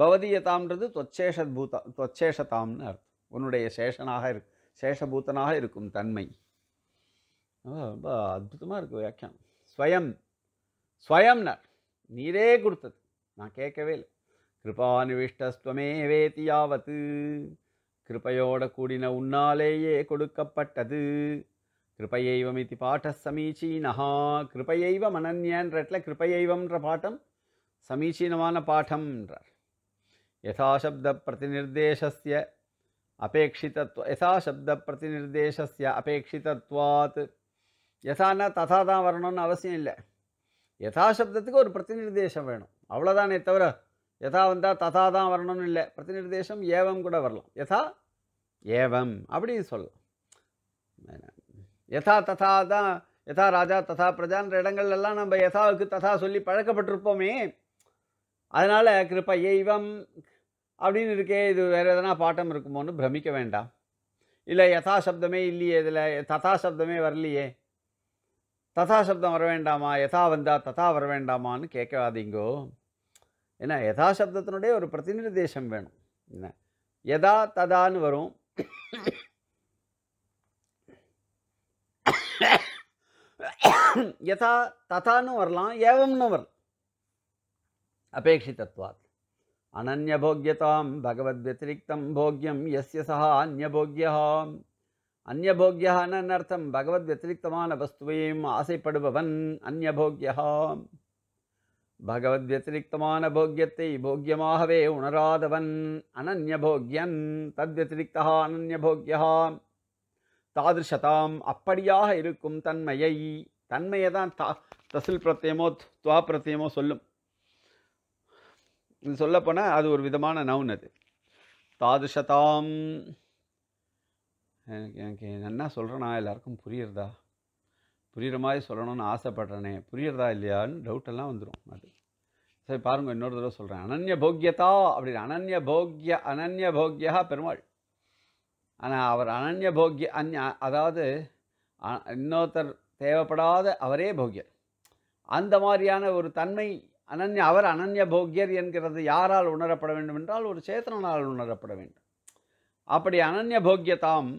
பவதீயதாம்ன்றது தொச்சேஷத்பூதா தொச்சேஷதாம்னு அர்த்தம் உன்னுடைய சேஷனாக இரு சேஷபூத்தனாக இருக்கும் தன்மை ரொம்ப அற்புதமாக இருக்குது வியாக்கியம் ஸ்வயம் ஸ்வயம்னர் நீரே கொடுத்தது நான் கேட்கவே இல்லை கிருபானிவிஷ்டஸ்துவமே வேதி யாவத்து கிருபையோட கூடின உன்னாலேயே கொடுக்கப்பட்டது கிருபையைவம் இது பாட்ட சமீச்சீனஹா கிருபையைவம் அனன்யன்ற இடத்துல கிருபையைவம்ன்ற பாட்டம் சமீச்சீனமான பாட்டம்ன்றார் यथाशब्दप्रतिनिर्देशस्य अपेक्षितत्व यथा शब्दप्रतिनिर्देशस्य अपेक्षितत्वात् யசானா ததா தான் வரணும்னு அவசியம் இல்லை யதா ஒரு பிரதிநிர்தேசம் வேணும் அவ்வளோதானே தவிர யதா வந்தால் ததா தான் வரணும்னு இல்லை பிரதிநிர்தேசம் ஏவம் கூட வரலாம் யதா ஏவம் அப்படின்னு சொல்லலாம் யதா ததா தான் யதா ராஜா ததா பிரஜான்ற இடங்கள்லாம் நம்ம யதாவுக்கு ததா சொல்லி பழக்கப்பட்டிருப்போமே அதனால் கிருப எய்வம் அப்படின்னு இருக்கே இது வேறு எதனா பாட்டம் இருக்குமோன்னு பிரமிக்க வேண்டாம் இல்லை யதா சப்தமே இல்லையே இதில் ததா சப்தமே வரலையே ததா சப்தம் வர வேண்டாமா யதா வந்தால் ததா வர வேண்டாமான்னு கேட்காதீங்கோ ஏன்னா யதா சப்தத்தினுடைய ஒரு பிரதிநிர்தேசம் வேணும் என்ன எதா ததான்னு வரும் யதா ததான்னு வரலாம் ஏவம்னு வரலாம் அபேட்சித்தத்வாத் அனன்யபோக்யதாம் பகவத்வத்திரிக்தம் போக்யம் எஸ்ய சா அந்நபோக்யா அந்நபோக்யான்னு அர்த்தம் பகவத் வத்திரிக்தமான வஸ்துவையும் ஆசைப்படுபவன் அந்நபோக்யா பகவத் வத்திரிக்தமான போக்கியத்தை போக்கியமாகவே உணராதவன் அனன்யபோக்யன் தத்வத்திரிக்தா அனன்யபோக்யா தாதிருஷதாம் அப்படியாக இருக்கும் தன்மையை தன்மையை தான் தா தசில் பிரத்தியமோ துவா பிரத்தியமோ சொல்லும் இது சொல்லப்போனால் அது ஒரு விதமான நவுன் அது தாதுஷதாம் எனக்கு எனக்கு என்ன சொல்கிறேன்னா எல்லாருக்கும் புரியுறதா புரிகிற மாதிரி சொல்லணும்னு ஆசைப்படுறனே புரியுறதா இல்லையான்னு டவுட்டெல்லாம் வந்துடும் அது சரி பாருங்கள் இன்னொரு தடவை சொல்கிறேன் அனன்ய போக்கியதா அப்படின்னு அனன்ய போக்கிய அனன்ய போக்கியா பெருமாள் ஆனால் அவர் அனன்ய போக்கிய அந்ய அதாவது இன்னொருத்தர் தேவைப்படாத அவரே போக்கியர் அந்த மாதிரியான ஒரு தன்மை அனன்ய அவர் அனன்ய போக்கியர் என்கிறது யாரால் உணரப்பட வேண்டும் என்றால் ஒரு சேத்தனால் உணரப்பட வேண்டும் அப்படி அனன்ய போக்கியதாம்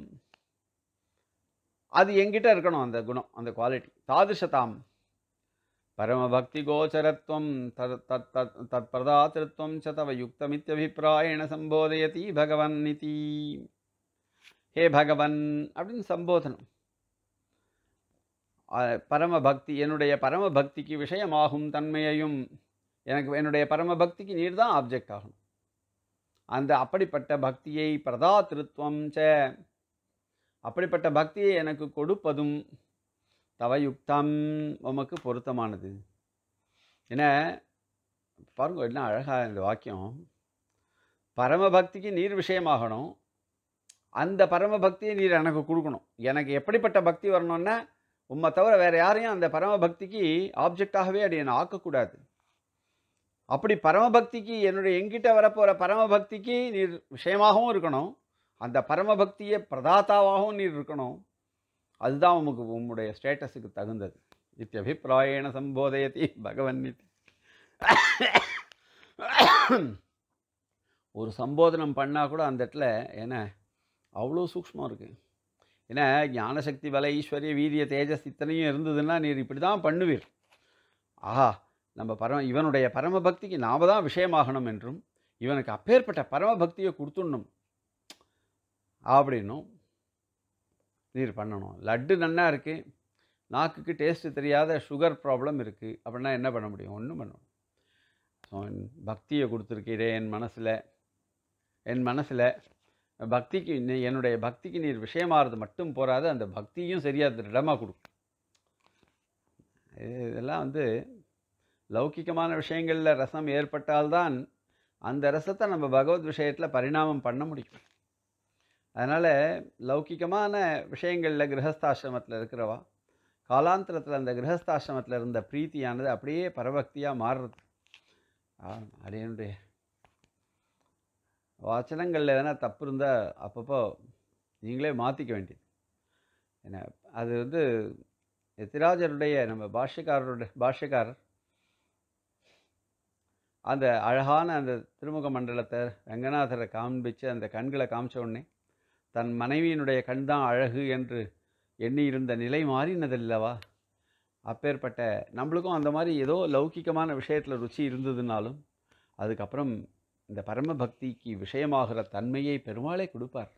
அது எங்கிட்ட இருக்கணும் அந்த குணம் அந்த குவாலிட்டி தாதிருஷதாம் பரமபக்தி கோச்சரத்துவம் தத் தத் தத் தத்பிரதாத்திருத்துவம் ச தவ சம்போதய சம்போதயதி பகவன் நிதி ஹே பகவன் அப்படின்னு சம்போதனம் பரம பக்தி என்னுடைய பரம பக்திக்கு விஷயமாகும் தன்மையையும் எனக்கு என்னுடைய பரம பக்திக்கு நீர் தான் ஆப்ஜெக்ட் ஆகணும் அந்த அப்படிப்பட்ட பக்தியை பிரதா திருத்துவம் ச அப்படிப்பட்ட பக்தியை எனக்கு கொடுப்பதும் தவயுக்தம் உமக்கு பொருத்தமானது ஏன்னா பாருங்க என்ன அழகாக இந்த வாக்கியம் பரமபக்திக்கு நீர் விஷயமாகணும் அந்த பரமபக்தியை நீர் எனக்கு கொடுக்கணும் எனக்கு எப்படிப்பட்ட பக்தி வரணும்னா உம்மை தவிர வேறு யாரையும் அந்த பரமபக்திக்கு ஆப்ஜெக்டாகவே அப்படி என்னை ஆக்கக்கூடாது அப்படி பரமபக்திக்கு என்னுடைய எங்கிட்ட வரப்போகிற பரமபக்திக்கு நீர் விஷயமாகவும் இருக்கணும் அந்த பரமபக்தியை பிரதாத்தாவாகவும் நீர் இருக்கணும் அதுதான் உமக்கு உம்முடைய ஸ்டேட்டஸுக்கு தகுந்தது அபிப்பிராயண சம்போதயதி பகவன் ஒரு சம்போதனம் பண்ணால் கூட அந்த இடத்துல என்ன அவ்வளோ சூக்மம் இருக்குது ஏன்னா ஞானசக்தி வலை ஈஸ்வரிய வீரிய தேஜஸ் இத்தனையும் இருந்ததுன்னா நீர் இப்படி தான் பண்ணுவீர் ஆஹா நம்ம பரம இவனுடைய பரம பக்திக்கு நாம் தான் விஷயமாகணும் என்றும் இவனுக்கு அப்பேற்பட்ட பரம பக்தியை கொடுத்துடணும் அப்படின்னும் நீர் பண்ணணும் லட்டு நன்னா இருக்குது நாக்குக்கு டேஸ்ட்டு தெரியாத சுகர் ப்ராப்ளம் இருக்குது அப்படின்னா என்ன பண்ண முடியும் ஒன்றும் பண்ணணும் பக்தியை கொடுத்துருக்கிறேன் என் மனசில் என் மனசில் பக்திக்கு என்னுடைய பக்திக்கு நீர் விஷயமாகிறது மட்டும் போகாது அந்த பக்தியும் சரியாக திடமாக கொடுக்கும் இதெல்லாம் வந்து லௌக்கிகமான விஷயங்களில் ரசம் ஏற்பட்டால்தான் அந்த ரசத்தை நம்ம பகவத் விஷயத்தில் பரிணாமம் பண்ண முடியும் அதனால் லௌக்கிகமான விஷயங்களில் கிரகஸ்தாசிரமத்தில் இருக்கிறவா காலாந்திரத்தில் அந்த கிரகஸ்தாசிரமத்தில் இருந்த பிரீத்தியானது அப்படியே பரபக்தியாக மாறுறது அப்படியே வச்சனங்களில் எதனா தப்பு இருந்தால் அப்பப்போ நீங்களே மாற்றிக்க வேண்டியது என்ன அது வந்து எத்திராஜருடைய நம்ம பாஷ்யக்காரருடைய பாஷ்யக்காரர் அந்த அழகான அந்த திருமுக மண்டலத்தை ரங்கநாதரை காண்பித்து அந்த கண்களை காமிச்ச உடனே தன் மனைவியினுடைய கண் தான் அழகு என்று எண்ணி இருந்த நிலை மாறினதில்லவா அப்பேற்பட்ட நம்மளுக்கும் அந்த மாதிரி ஏதோ லௌக்கிகமான விஷயத்தில் ருச்சி இருந்ததுனாலும் அதுக்கப்புறம் இந்த பரம பக்திக்கு விஷயமாகிற தன்மையை பெருமாளே கொடுப்பார்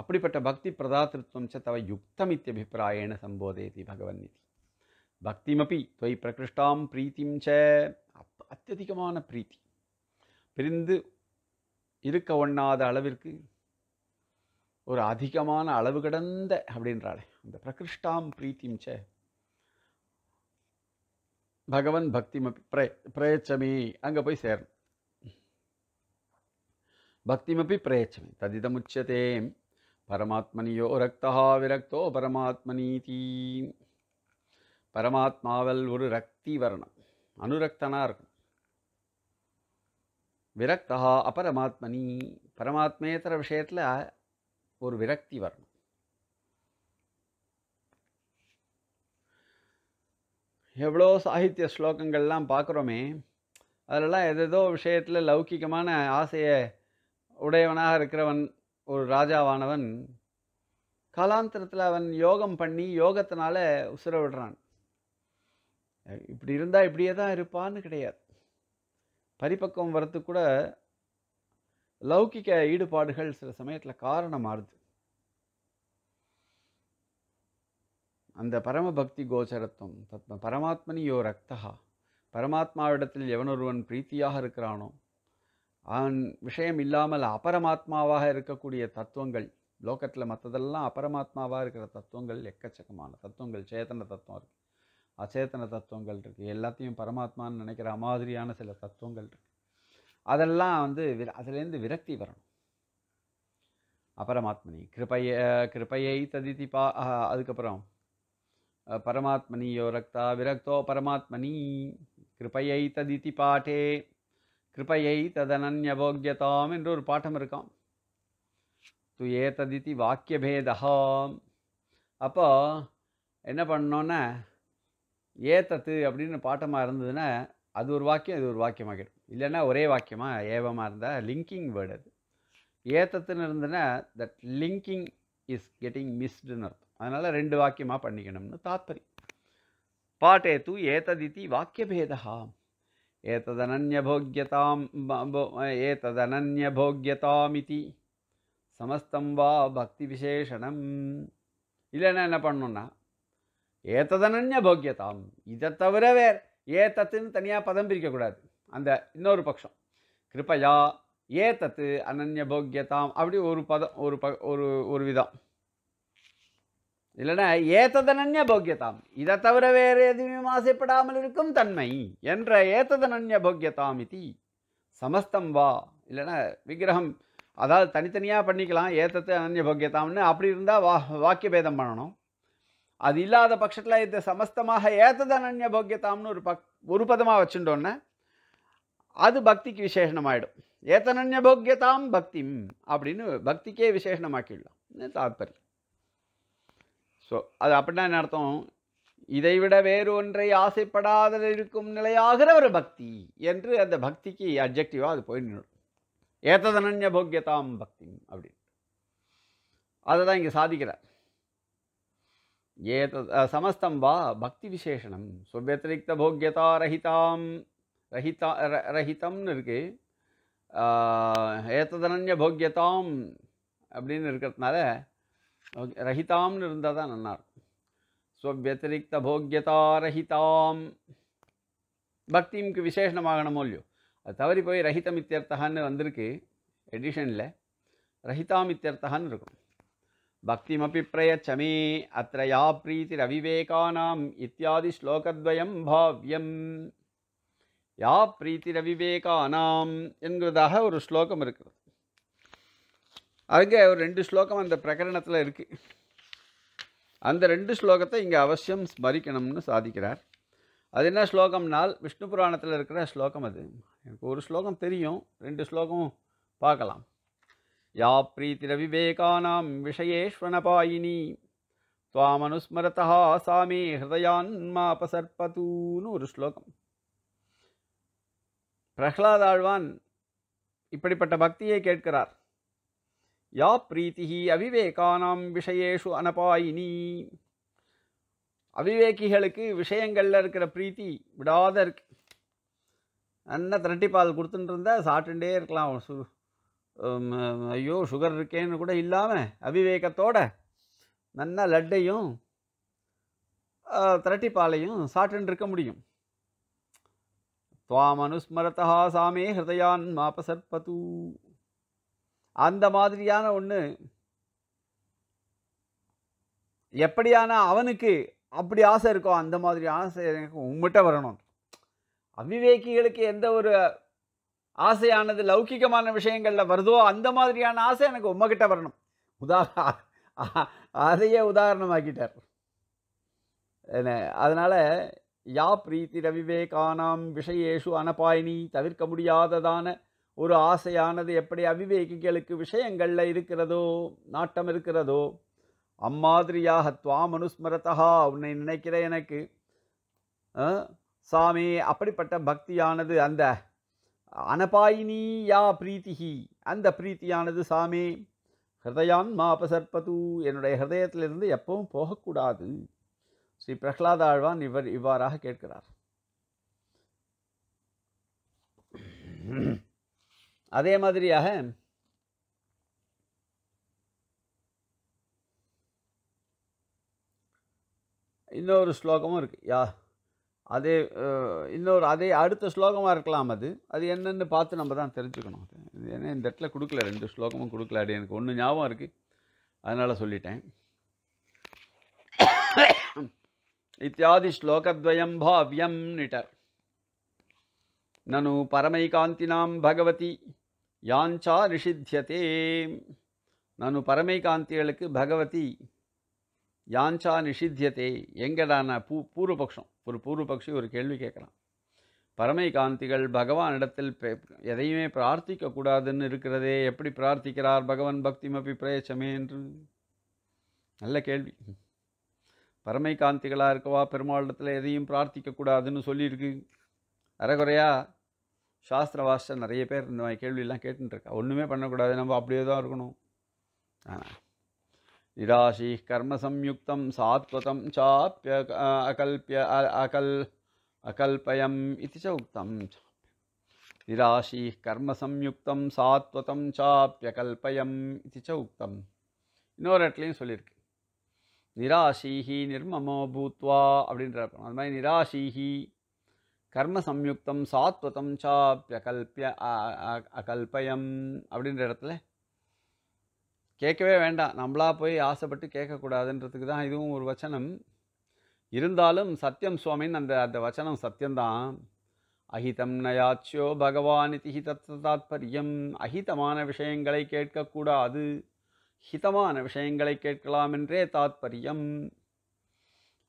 அப்படிப்பட்ட பக்தி பிரதாத்திருத்தம் ச தவ யுக்தம் இத்தியபிப்பிராயண சம்போதேதி பகவன் இது பக்திமபி தொய் பிரகிருஷ்டாம் பிரீத்திம் ச அத்தியதிகமான பிரீத்தி பிரிந்து இருக்க ஒண்ணாத அளவிற்கு ஒரு அதிகமான அளவு கடந்த அப்படின்றாளே அந்த பிரகிருஷ்டாம் பிரீத்திம் ச பகவன் பக்திமப்பி பிரய பிரயச்சமி அங்கே போய் சேரணும் பக்திமபி பிரயச்சமி ததிதமுச்சதே பரமாத்மனியோ ரக்தா விரக்தோ பரமாத்மனீதி பரமாத்மாவல் ஒரு ரக்தி வரணும் அனுரக்தனாக இருக்கணும் விரக்தா அபரமாத்மனி பரமாத்மேத்திர விஷயத்தில் ஒரு விரக்தி வரணும் எவ்வளோ சாகித்ய ஸ்லோகங்கள்லாம் பார்க்குறோமே அதிலெல்லாம் எதேதோ விஷயத்தில் லௌகிகமான ஆசையை உடையவனாக இருக்கிறவன் ஒரு ராஜாவானவன் காலாந்தரத்தில் அவன் யோகம் பண்ணி யோகத்தினால உசுர விடுறான் இப்படி இருந்தால் இப்படியே தான் இருப்பான்னு கிடையாது பரிபக்குவம் வரத்து கூட லௌகிக்க ஈடுபாடுகள் சில சமயத்தில் காரணமாகுது அந்த பரமபக்தி கோச்சரத்துவம் பரமாத்மனி யோ ரக்தகா பரமாத்மாவிடத்தில் எவனொருவன் பிரீத்தியாக இருக்கிறானோ விஷயம் இல்லாமல் அபரமாத்மாவாக இருக்கக்கூடிய தத்துவங்கள் லோகத்தில் மற்றதெல்லாம் அபரமாத்மாவாக இருக்கிற தத்துவங்கள் எக்கச்சக்கமான தத்துவங்கள் சேத்தன தத்துவம் இருக்குது அச்சேத்தன தத்துவங்கள் இருக்குது எல்லாத்தையும் பரமாத்மான்னு நினைக்கிற மாதிரியான சில தத்துவங்கள் இருக்குது அதெல்லாம் வந்து விர அதுலேருந்து விரக்தி வரணும் அபரமாத்மனி கிருபைய கிருபையை ததி பா அதுக்கப்புறம் பரமாத்மனியோ ரக்தா விரக்தோ பரமாத்மனி கிருபையை ததித்தி பாட்டே கிருபையை ததனன்யபோக்யதாம் என்று ஒரு பாட்டம் இருக்கும் து ஏததித்தி வாக்கியபேதகாம் அப்போ என்ன பண்ணோன்னா ஏத்தத்து அப்படின்னு பாட்டமாக இருந்ததுன்னா அது ஒரு வாக்கியம் இது ஒரு வாக்கியமாகிடும் இல்லைன்னா ஒரே வாக்கியமாக ஏவமாக இருந்தால் லிங்கிங் வேர்டு அது ஏத்தத்துன்னு இருந்ததுன்னா தட் லிங்கிங் இஸ் கெட்டிங் மிஸ்டுன்னு அர்த்தம் அதனால் ரெண்டு வாக்கியமாக பண்ணிக்கணும்னு தாத்பரியம் பாட்டே தூ ஏத்ததி வாக்கியபேதகாம் एतदनन्यभोग्यतां एतदनन्यभोग्यतामिति சமஸ்தம் வா பக்தி விசேஷனம் இல்லைன்னா என்ன பண்ணணும்னா ஏத்ததனன்ய போக்கியதாம் இதை தவிர வேறு ஏத்தத்துன்னு தனியாக பதம் பிரிக்கக்கூடாது அந்த இன்னொரு பட்சம் கிருப்பையா ஏத்தத்து அனன்ய போக்கியதாம் அப்படி ஒரு பதம் ஒரு ப ஒரு ஒரு விதம் இல்லைன்னா ஏத்ததனன்ய போக்கியதாம் இதை தவிர வேறு எதுவும் ஆசைப்படாமல் இருக்கும் தன்மை என்ற ஏத்ததனன்ய போக்கியதாம் இது சமஸ்தம் வா இல்லைன்னா விக்கிரகம் அதாவது தனித்தனியாக பண்ணிக்கலாம் ஏத்தத்தை அனன்ய போக்கியதாம்னு அப்படி இருந்தால் வா வாக்கிய பேதம் பண்ணணும் அது இல்லாத பட்சத்தில் இது சமஸ்தமாக ஏத்தது அனன்ய போக்கியதாம்னு ஒரு பக் ஒரு பதமாக வச்சுட்டோன்னே அது பக்திக்கு விசேஷணமாயிடும் ஏத்தனன்ய போக்கியதாம் பக்திம் அப்படின்னு பக்திக்கே விசேஷணமாக்கிடலாம் தாத்பரியம் ஸோ அது அப்படின்னா என்ன அர்த்தம் இதைவிட வேறு ஒன்றை ஆசைப்படாத இருக்கும் நிலையாகிற ஒரு பக்தி என்று அந்த பக்திக்கு அப்ஜெக்டிவாக அது போய் நின்றுடும் ஏத்ததனன்ய போக்கியதாம் பக்தி அப்படின்னு அதை தான் இங்கே சாதிக்கிறார் ஏத சமஸ்தம் வா பக்தி விசேஷனம் சுவ்யத்திரிக்த போக்கியதா ரஹிதாம் ரஹிதா ரஹிதம்னு இருக்கு ஏத்ததனன்ய போக்கியதாம் அப்படின்னு இருக்கிறதுனால ரஹிதாம்னு இருந்தால் தான் நல்லாயிருக்கும் ஸ்வவியத்திரிக்த போக்கியதா ரஹிதாம் பக்திக்கு விசேஷமாகணுமோ இல்லையோ அது தவறி போய் ரஹிதம் இத்தியர்த்தகான்னு வந்திருக்கு எடிஷனில் ரஹிதாம் இத்தியர்த்தகான்னு இருக்கும் பக்திமபி பிரயச்சமே அத்தையா பிரீத்தி பிரீதி ரவிவேகானாம் இத்தியாதி ஸ்லோகத்வயம் பாவ்யம் யா பிரீத்தி ரவிவேகானாம் என்கிறதாக ஒரு ஸ்லோகம் இருக்கிறது அங்கே ஒரு ரெண்டு ஸ்லோகம் அந்த பிரகரணத்தில் இருக்குது அந்த ரெண்டு ஸ்லோகத்தை இங்கே அவசியம் ஸ்மரிக்கணும்னு சாதிக்கிறார் அது என்ன ஸ்லோகம்னால் விஷ்ணு புராணத்தில் இருக்கிற ஸ்லோகம் அது எனக்கு ஒரு ஸ்லோகம் தெரியும் ரெண்டு ஸ்லோகம் பார்க்கலாம் யா பிரீத்திர விவேகானாம் விஷயேஸ்வனபாயினி துவாமனுஸ்மரதா சாமி ஹிருதயான்மாபசர்பதூன்னு ஒரு ஸ்லோகம் பிரஹ்லாதாழ்வான் இப்படிப்பட்ட பக்தியை கேட்கிறார் யா பிரீத்திகி அவிவேகானாம் விஷயேஷு அனபாயினி அவிவேகிகளுக்கு விஷயங்களில் இருக்கிற பிரீத்தி விடாத இருக்கு நல்லா திரட்டிப்பால் கொடுத்துட்டு இருந்தால் சாப்பிட்டுட்டே இருக்கலாம் சு ஐயோ சுகர் இருக்கேன்னு கூட இல்லாமல் அவிவேகத்தோட நல்ல லட்டையும் திரட்டிப்பாலையும் சாப்பிட்டுன்னு இருக்க முடியும் துவாமனுஸ்மரதா சாமே ஹிருதயான் மாபசற்பத்து அந்த மாதிரியான ஒன்று எப்படியான அவனுக்கு அப்படி ஆசை இருக்கோ அந்த மாதிரி ஆசை எனக்கு உங்கள்கிட்ட வரணும் அவிவேகிகளுக்கு எந்த ஒரு ஆசையானது லௌகிகமான விஷயங்களில் வருதோ அந்த மாதிரியான ஆசை எனக்கு உம்மகிட்ட வரணும் உதாரண அதையே உதாரணமாக்கிட்டார் அதனால் யா பிரீத்தி ரவிவேகானாம் விஷயேஷு அனபாயினி தவிர்க்க முடியாததான ஒரு ஆசையானது எப்படி அவிவேகிகளுக்கு விஷயங்களில் இருக்கிறதோ நாட்டம் இருக்கிறதோ அம்மாதிரியாக துவாம் அனுஸ்மரத்தகா உன்னை நினைக்கிற எனக்கு சாமி அப்படிப்பட்ட பக்தியானது அந்த அனபாயினி யா பிரீத்திகி அந்த பிரீத்தியானது சாமி ஹிருதயான் மாபசற்பது என்னுடைய ஹிருதயத்திலிருந்து எப்பவும் போகக்கூடாது ஸ்ரீ பிரஹ்லாத ஆழ்வான் இவர் இவ்வாறாக கேட்கிறார் அதே மாதிரியாக இன்னொரு ஸ்லோகமும் இருக்குது யா அதே இன்னொரு அதே அடுத்த ஸ்லோகமாக இருக்கலாம் அது அது என்னென்னு பார்த்து நம்ம தான் தெரிஞ்சுக்கணும் அது ஏன்னா இந்த இடத்துல கொடுக்கல ரெண்டு ஸ்லோகமும் கொடுக்கல அப்படி எனக்கு ஒன்று ஞாபகம் இருக்குது அதனால் சொல்லிட்டேன் இத்தியாதி ஸ்லோகத்வயம் பாவ்யம் நிட்டர் நனு பரமைகாந்தினாம் பகவதி யாஞ்சா நிஷித்தியதே பரமை காந்திகளுக்கு பகவதி யாஞ்சா நிஷித்தியதே எங்கடான பூ பூர்வபக்ஷம் ஒரு பூர்வபக்ஷி ஒரு கேள்வி கேட்குறான் பரமை காந்திகள் பகவானிடத்தில் எதையுமே பிரார்த்திக்க கூடாதுன்னு இருக்கிறதே எப்படி பிரார்த்திக்கிறார் பகவான் பக்திமபி பிரயச்சமே என்று நல்ல கேள்வி பரமை காந்திகளாக இருக்கவா பெருமாளிடத்தில் எதையும் பிரார்த்திக்க கூடாதுன்னு சொல்லியிருக்கு அரைகுறையாக சாஸ்திர நிறைய பேர் இந்த மாதிரி கேள்வியெல்லாம் கேட்டுருக்கா ஒன்றுமே பண்ணக்கூடாது நம்ம அப்படியே தான் இருக்கணும் ஆனால் நிராசி கர்ம சம்யுக்தம் சாத்வதம் சாப்பிய அகல்பிய அகல் அகல்பயம் இது ச உக்தம் நிராசி கர்ம சம்யுக்தம் சாத்வதம் கல்பயம் இது ச உக்தம் இன்னொரு இடத்துலையும் சொல்லியிருக்கு நிராசீஹி நிர்மமோ பூத்வா அப்படின்ற அது மாதிரி நிராசீஹி கர்ம சம்யுக்தம் சாத்வதம் சாப்பியகல்பிய அகல்பயம் அப்படின்ற இடத்துல கேட்கவே வேண்டாம் நம்மளா போய் ஆசைப்பட்டு கேட்கக்கூடாதுன்றதுக்கு தான் இதுவும் ஒரு வச்சனம் இருந்தாலும் சத்தியம் சுவாமின்னு அந்த அந்த வச்சனம் சத்தியம்தான் அஹிதம் நயாச்சியோ பகவான் இதி ஹிதத் தாத்பரியம் அஹிதமான விஷயங்களை கேட்கக்கூடாது ஹிதமான விஷயங்களை கேட்கலாம் என்றே தாத்பரியம்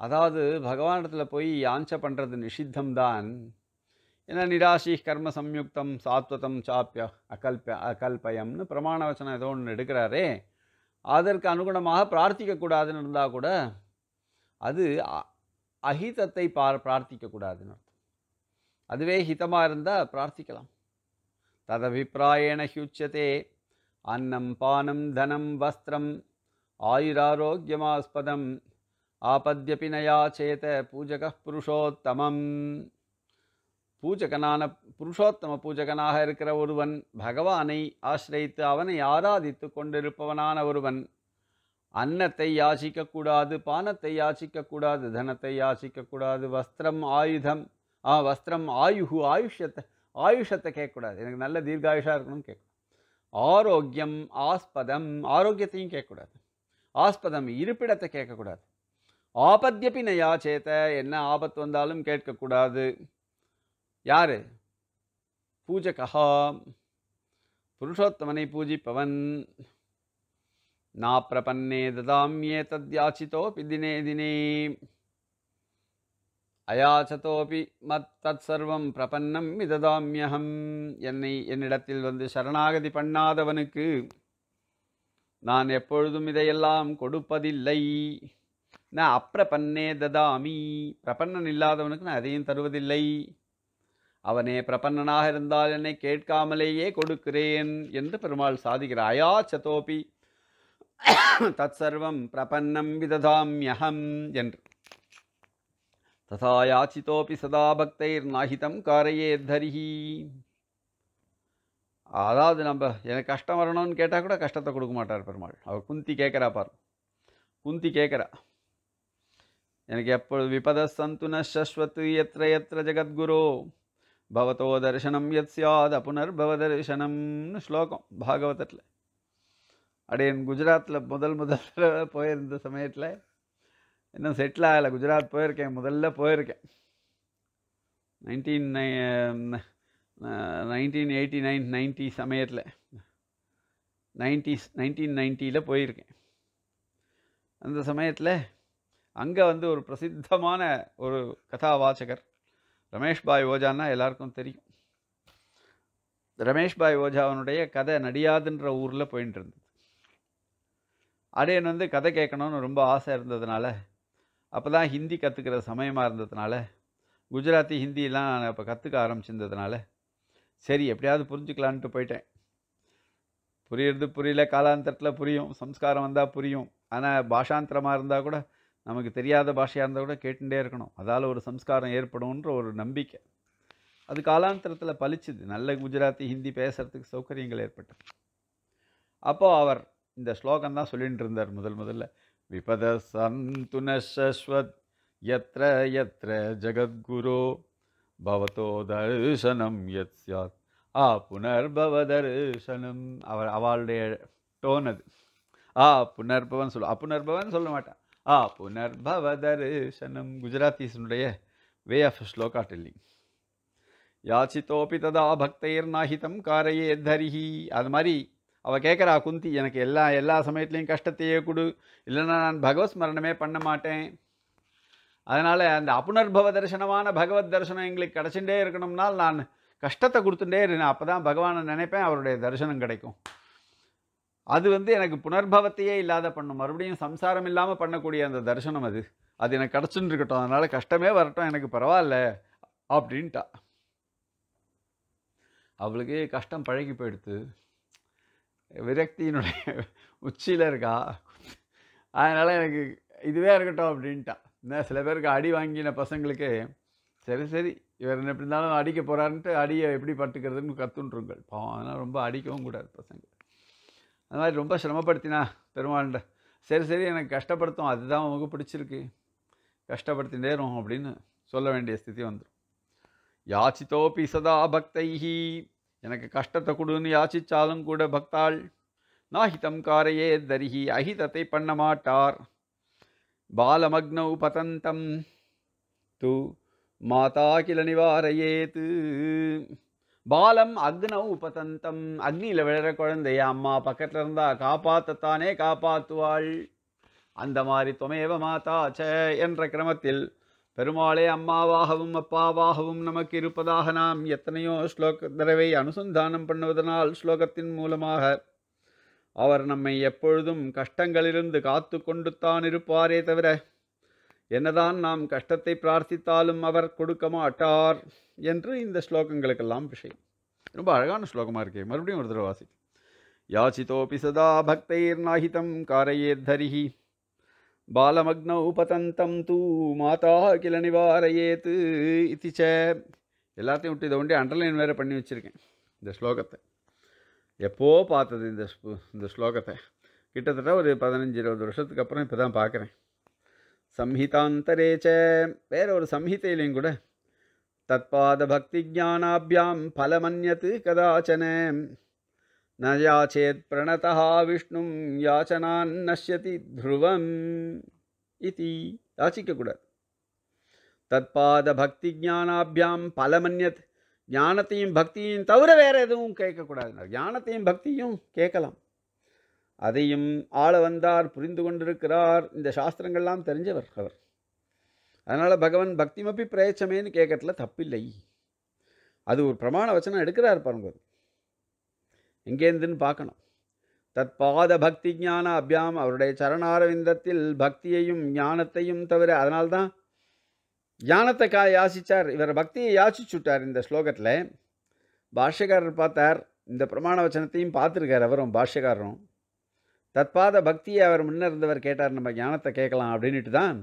அதாவது பகவானத்தில் போய் யாஞ்ச பண்ணுறது நிஷித்தம்தான் ஏன்னா நிராசி கர்ம சம்யுக்தம் சாத்வதம் சாப்பிய அகல்ப அகல்பயம்னு பிரமாண வச்சனம் ஏதோ ஒன்று எடுக்கிறாரே அதற்கு அனுகுணமாக பிரார்த்திக்கக்கூடாதுன்னு இருந்தால் கூட அது அஹிதத்தை பா பிரார்த்திக்கக்கூடாதுன்னு அர்த்தம் அதுவே ஹிதமாக இருந்தால் பிரார்த்திக்கலாம் ததபிப்பிராயண ஹியுச்சதே அன்னம் பானம் தனம் வஸ்திரம் ஆயுராரோக்கியமாஸ்பதம் ஆபத்தியபி நயாச்சேத பூஜக புருஷோத்தமம் பூஜகனான புருஷோத்தம பூஜகனாக இருக்கிற ஒருவன் பகவானை ஆசிரியத்து அவனை ஆராதித்து கொண்டிருப்பவனான ஒருவன் அன்னத்தை யாசிக்கக்கூடாது பானத்தை யாசிக்கக்கூடாது தனத்தை யாசிக்கக்கூடாது வஸ்திரம் ஆயுதம் ஆ வஸ்திரம் ஆயுகு ஆயுஷத்தை ஆயுஷத்தை கேட்கக்கூடாது எனக்கு நல்ல தீர்காயுஷாக இருக்கணும்னு கேட்கணும் ஆரோக்கியம் ஆஸ்பதம் ஆரோக்கியத்தையும் கேட்கக்கூடாது ஆஸ்பதம் இருப்பிடத்தை கேட்கக்கூடாது ஆபத்தியப்பி நயா சேத்த என்ன ஆபத்து வந்தாலும் கேட்கக்கூடாது யார் பூஜகா புருஷோத்தமனை பூஜிப்பவன் நா பிரபன்னே ததாமியே தத்யாச்சிதோபி தினே தினே அயாச்சதோபி மத் தத் சர்வம் பிரபன்னம் இததாமியகம் என்னை என்னிடத்தில் வந்து சரணாகதி பண்ணாதவனுக்கு நான் எப்பொழுதும் இதையெல்லாம் கொடுப்பதில்லை நான் அப்பிரபன்னே ததாமி பிரபன்னன் இல்லாதவனுக்கு நான் எதையும் தருவதில்லை அவனே பிரபன்னனாக இருந்தால் என்னை கேட்காமலேயே கொடுக்கிறேன் என்று பெருமாள் சாதிக்கிறார் அயா சதோபி தத் சர்வம் பிரபன்னம் யகம் என்று ததா யாச்சித்தோப்பி சதா நாகிதம் காரையே தரிகி அதாவது நம்ம எனக்கு கஷ்டம் வரணும்னு கேட்டால் கூட கஷ்டத்தை கொடுக்க மாட்டார் பெருமாள் அவர் குந்தி கேட்குறா பார் குந்தி கேட்குறா எனக்கு எப்பொழுது விபதஸ்தந்து நஸ்வத்து எத்த எத்த ஜகத்குரு பவதோ தரிசனம் எத் சியாத் அப்புனர்பவ தரிசனம்னு ஸ்லோகம் பாகவதத்தில் அப்படியே என் குஜராத்தில் முதல் முதல்ல *laughs* போயிருந்த சமயத்தில் இன்னும் செட்டில் ஆகலை குஜராத் போயிருக்கேன் முதல்ல போயிருக்கேன் nineteen nineteen eighty nine ninety சமயத்தில் நைன்டிஸ் நைன்டீன் நைன்ட்டியில் போயிருக்கேன் அந்த சமயத்தில் அங்கே வந்து ஒரு பிரசித்தமான ஒரு கதாவாச்சகர் ரமேஷ் பாய் ஓஜான்னா எல்லாருக்கும் தெரியும் ரமேஷ் பாய் ஓஜாவனுடைய கதை நடியாதுன்ற ஊரில் போயின்ட்டு இருந்தது அடையன் வந்து கதை கேட்கணும்னு ரொம்ப ஆசை இருந்ததுனால அப்போ தான் ஹிந்தி கற்றுக்கிற சமயமாக இருந்ததுனால குஜராத்தி ஹிந்திலாம் நான் இப்போ கற்றுக்க ஆரம்பிச்சிருந்ததுனால சரி எப்படியாவது புரிஞ்சுக்கலான்ட்டு போயிட்டேன் புரியறது புரியல காலாந்தரத்தில் புரியும் சம்ஸ்காரம் வந்தால் புரியும் ஆனால் பாஷாந்திரமாக இருந்தால் கூட நமக்கு தெரியாத பாஷையாக இருந்தால் கூட கேட்டுகிட்டே இருக்கணும் அதால் ஒரு சம்ஸ்காரம் ஏற்படும்ன்ற ஒரு நம்பிக்கை அது காலாந்தரத்தில் பழிச்சுது நல்ல குஜராத்தி ஹிந்தி பேசுகிறதுக்கு சௌகரியங்கள் ஏற்பட்டது அப்போது அவர் இந்த ஸ்லோகம் தான் சொல்லிகிட்டு இருந்தார் முதல் முதல்ல விபத சந்துனஸ்வத் எத்திர எத்திர ஜகத்குரு பவதோ தரிசனம் எத் சாத் ஆ புனர்பவ தரிசனம் அவர் அவளுடைய டோன் அது ஆ புனர்பவன் சொல்லு அப்புனர்பவன் சொல்ல மாட்டான் ஆ புனர்பவ தரிசனம் குஜராத்தீஸனுடைய வே ஆஃப் ஸ்லோகா டெல்லிங் யாச்சித்தோப்பி ததா பக்தையர் நாகிதம் காரையே தரிஹி அது மாதிரி அவள் கேட்குறா குந்தி எனக்கு எல்லா எல்லா சமயத்துலேயும் கஷ்டத்தையே கொடு இல்லைன்னா நான் பகவத் ஸ்மரணமே பண்ண மாட்டேன் அதனால் அந்த அப்புனர்பவ தரிசனமான பகவத் தரிசனம் எங்களுக்கு கிடச்சிட்டே இருக்கணும்னால் நான் கஷ்டத்தை கொடுத்துட்டே இருந்தேன் அப்போ தான் பகவானை நினைப்பேன் அவருடைய தரிசனம் கிடைக்கும் அது வந்து எனக்கு புனர்பவத்தையே இல்லாத பண்ணும் மறுபடியும் சம்சாரம் இல்லாமல் பண்ணக்கூடிய அந்த தரிசனம் அது அது எனக்கு கிடச்சுன்னு இருக்கட்டும் அதனால் கஷ்டமே வரட்டும் எனக்கு பரவாயில்ல அப்படின்ட்டா அவளுக்கு கஷ்டம் பழகி போயிடுத்து விரக்தியினுடைய உச்சியில் இருக்கா அதனால் எனக்கு இதுவே இருக்கட்டும் அப்படின்ட்டா என்ன சில பேருக்கு அடி வாங்கின பசங்களுக்கு சரி சரி இவர் என்ன எப்படி இருந்தாலும் அடிக்க போகிறாருன்ட்டு அடியை எப்படி பட்டுக்கிறதுன்னு கற்றுன்றுங்கள் பாவம் அதனால் ரொம்ப அடிக்கவும் கூடாது பசங்கள் அது மாதிரி ரொம்ப சிரமப்படுத்தினா பெருமாண்ட சரி சரி எனக்கு கஷ்டப்படுத்தும் அதுதான் உங்களுக்கு பிடிச்சிருக்கு கஷ்டப்படுத்தி நேரும் அப்படின்னு சொல்ல வேண்டிய ஸ்திதி வந்துடும் யாச்சித்தோப்பி சதா பக்தைஹி எனக்கு கஷ்டத்தை கொடுன்னு யாச்சிச்சாலும் கூட பக்தாள் நாஹிதம் காரையே தரிஹி அஹிதத்தை பண்ண மாட்டார் பாலமக்னௌ பதந்தம் தூ மாதா கிள நிவாரையேத்து பாலம் அக்னவ் உபதந்தம் அக்னியில் விழற குழந்தைய அம்மா பக்கத்தில் இருந்தா காப்பாத்தானே காப்பாத்துவாள் அந்த மாதிரி துமையவ மாதா ச என்ற கிரமத்தில் பெருமாளே அம்மாவாகவும் அப்பாவாகவும் நமக்கு இருப்பதாக நாம் எத்தனையோ ஸ்லோக தரவை அனுசந்தானம் பண்ணுவதனால் ஸ்லோகத்தின் மூலமாக அவர் நம்மை எப்பொழுதும் கஷ்டங்களிலிருந்து காத்து கொண்டுத்தான் இருப்பாரே தவிர என்னதான் நாம் கஷ்டத்தை பிரார்த்தித்தாலும் அவர் கொடுக்க மாட்டார் என்று இந்த ஸ்லோகங்களுக்கெல்லாம் விஷயம் ரொம்ப அழகான ஸ்லோகமாக இருக்கே மறுபடியும் ஒரு தடவை வாசி யாச்சிதோபி சதா பக்தைர் நாகிதம் காரையேத் தரிஹி பாலமக்ன உபதந்தம் தூ மாதா கிள நிவாரையேத்து இத்திச்ச எல்லாத்தையும் விட்டு இதை ஒண்டி அண்டர்லைன் வேறு பண்ணி வச்சுருக்கேன் இந்த ஸ்லோகத்தை எப்போ பார்த்தது இந்த இந்த ஸ்லோகத்தை கிட்டத்தட்ட ஒரு பதினஞ்சு இருபது வருஷத்துக்கு அப்புறம் இப்போ தான் பார்க்குறேன் ಸಂಹಿತಾಂತರೇ ಚ ಬೇರೆಯವರು ಸಂಹಿತೆಯಲ್ಲಿಯೂ ಕೂಡ ತತ್ಪಾದ ಭಕ್ತಿಜ್ಞಾನಾಭ್ಯಾಂ ಫಲಮನ್ಯತ್ ಕದಾಚನೆ ನ ಯಾಚೇತ್ ಪ್ರಣತಃ ವಿಷ್ಣು ಯಾಚನಾನ್ ನಶ್ಯತಿ ಧ್ರುವಂ ಇತಿ ಯಾಚಿಕಕೂಡದು தத்பாத பக்தி ஜானாபியாம் பலமன்யத் ஞானத்தையும் பக்தியும் தவிர வேறு எதுவும் கேட்கக்கூடாதுனார் ஞானத்தையும் பக்தியும் கேட்கலாம் அதையும் ஆள வந்தார் புரிந்து கொண்டிருக்கிறார் இந்த சாஸ்திரங்கள்லாம் தெரிஞ்சவர் அவர் அதனால் பகவான் பக்திமப்பி பிரயச்சமேன்னு கேட்கறதுல தப்பில்லை அது ஒரு பிரமாண வச்சனம் எடுக்கிறார் பாருங்க எங்கேருந்துன்னு பார்க்கணும் தத் பாத பக்தி ஞான அபியாம் அவருடைய சரணாரவிந்தத்தில் பக்தியையும் ஞானத்தையும் தவிர அதனால்தான் ஞானத்தை கா யாசித்தார் இவர் பக்தியை யாசிச்சுட்டார் இந்த ஸ்லோகத்தில் பாஷ்யக்காரர் பார்த்தார் இந்த பிரமாண வச்சனத்தையும் பார்த்துருக்கார் அவரும் பாஷ்யக்காரரும் தற்பாத பக்தியை அவர் முன்ன இருந்தவர் கேட்டார் நம்ம ஞானத்தை கேட்கலாம் அப்படின்ட்டு தான்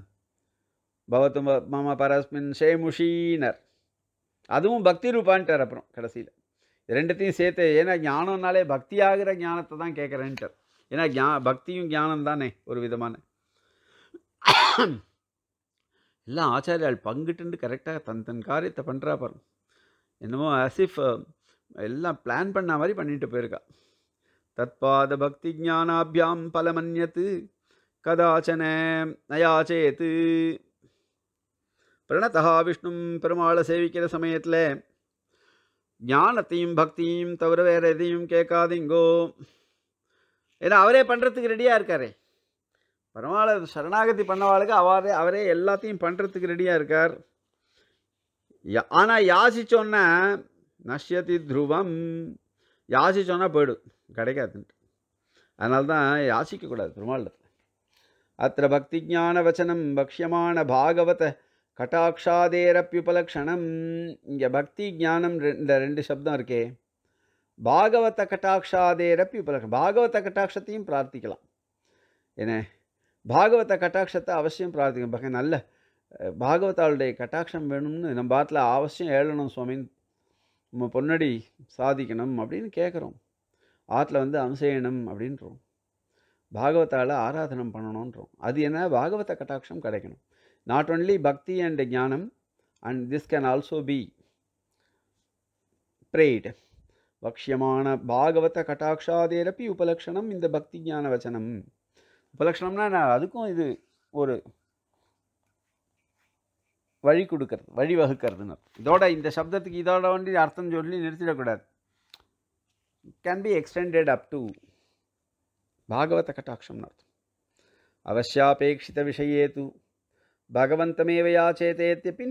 பவத்து மம பரஸ்மின் ஷேமுஷீனர் அதுவும் பக்தி ரூபான்ட்டார் அப்புறம் கடைசியில் ரெண்டுத்தையும் சேர்த்து ஏன்னா ஞானம்னாலே பக்தி ஆகிற ஞானத்தை தான் கேட்குறேன்ட்டார் ஏன்னா ஞா பக்தியும் ஞானம் தானே ஒரு விதமான எல்லாம் ஆச்சாரியால் பங்குட்டு கரெக்டாக தன் தன் காரியத்தை பண்ணுறா பாருங்க என்னமோ அசிஃப் எல்லாம் பிளான் பண்ண மாதிரி பண்ணிட்டு போயிருக்கா பக்தி ஜானாபியாம் பலமன்யத்து कदाचन நயாச்சேத்து பிரணதா விஷ்ணும் பெருமாளை சேவிக்கிற சமயத்தில் ஞானத்தையும் பக்தியும் தவிர வேறு எதையும் கேட்காதீங்கோ ஏன்னா அவரே பண்ணுறதுக்கு ரெடியாக இருக்காரே பெருமாளை சரணாகதி பண்ணவாளுக்கு அவரே அவரே எல்லாத்தையும் பண்ணுறதுக்கு ரெடியாக இருக்கார் ஆனால் யாசிச்சோன்னா நஷ்யதி த்ருவம் யாசிச்சோன்னா போயிடும் கிடைக்காதுன்ட்டு அதனால தான் யாசிக்கக்கூடாது பெருமாள் அத்த பக்தி ஜான வச்சனம் பக்ஷியமான பாகவத கட்டாட்சாதேரப்பியுபலக்ஷணம் இங்கே பக்தி ஜானம் இந்த ரெண்டு சப்தம் இருக்கே பாகவத கட்டாட்சாதேரப்பியுபலக்ஷணம் பாகவத கட்டாட்சத்தையும் பிரார்த்திக்கலாம் என்ன பாகவத கட்டாட்சத்தை அவசியம் பிரார்த்திக்கணும் பக்கம் நல்ல பாகவதாளுடைய கட்டாட்சம் வேணும்னு நம்ம பாட்டில் அவசியம் ஏழணும் நம்ம பொன்னடி சாதிக்கணும் அப்படின்னு கேட்குறோம் ஆற்றில் வந்து அம்சயனம் அப்படின்றோம் பாகவத்தால் ஆராதனம் பண்ணணுன்றோம் அது என்ன பாகவத கட்டாட்சம் கிடைக்கணும் not only bhakti and jnanam and this can also be prayed பக்ஷியமான பாகவத கட்டாட்சாதேரப்பி உபலக்ஷணம் இந்த பக்தி ஞான வச்சனம் உபலக்ஷணம்னா நான் அதுக்கும் இது ஒரு வழி கொடுக்கறது வழி வகுக்கிறதுன்னு இதோட இந்த சப்தத்துக்கு இதோட வண்டி அர்த்தம் சொல்லி நிறுத்திடக்கூடாது can be extended up to பாகவத kataksham nartham avashyapekshita vishaye tu பகவந்தமேவ யாச்சேதேத்தியப்பி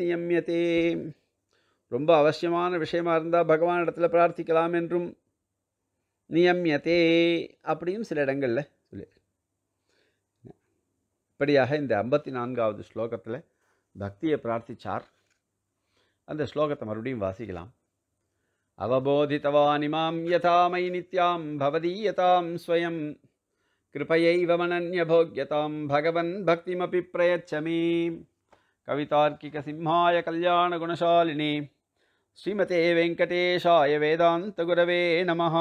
ரொம்ப அவசியமான விஷயமாக இருந்தால் பகவான் இடத்துல பிரார்த்திக்கலாம் என்றும் நியமியதே அப்படியும் சில இடங்களில் சொல்லி இப்படியாக இந்த ஐம்பத்தி நான்காவது ஸ்லோகத்தில் பக்தியை பிரார்த்திச்சார் அந்த ஸ்லோகத்தை மறுபடியும் வாசிக்கலாம் अवबोधितवानिमां यथा मयि नित्यां भवदीयतां स्वयं कृपयैव मनन्यभोग्यतां भगवन् भक्तिमपि प्रयच्छमि कवितार्किकसिंहाय कल्याणगुणशालिनी श्रीमते वेङ्कटेशाय वेदान्तगुरवे नमः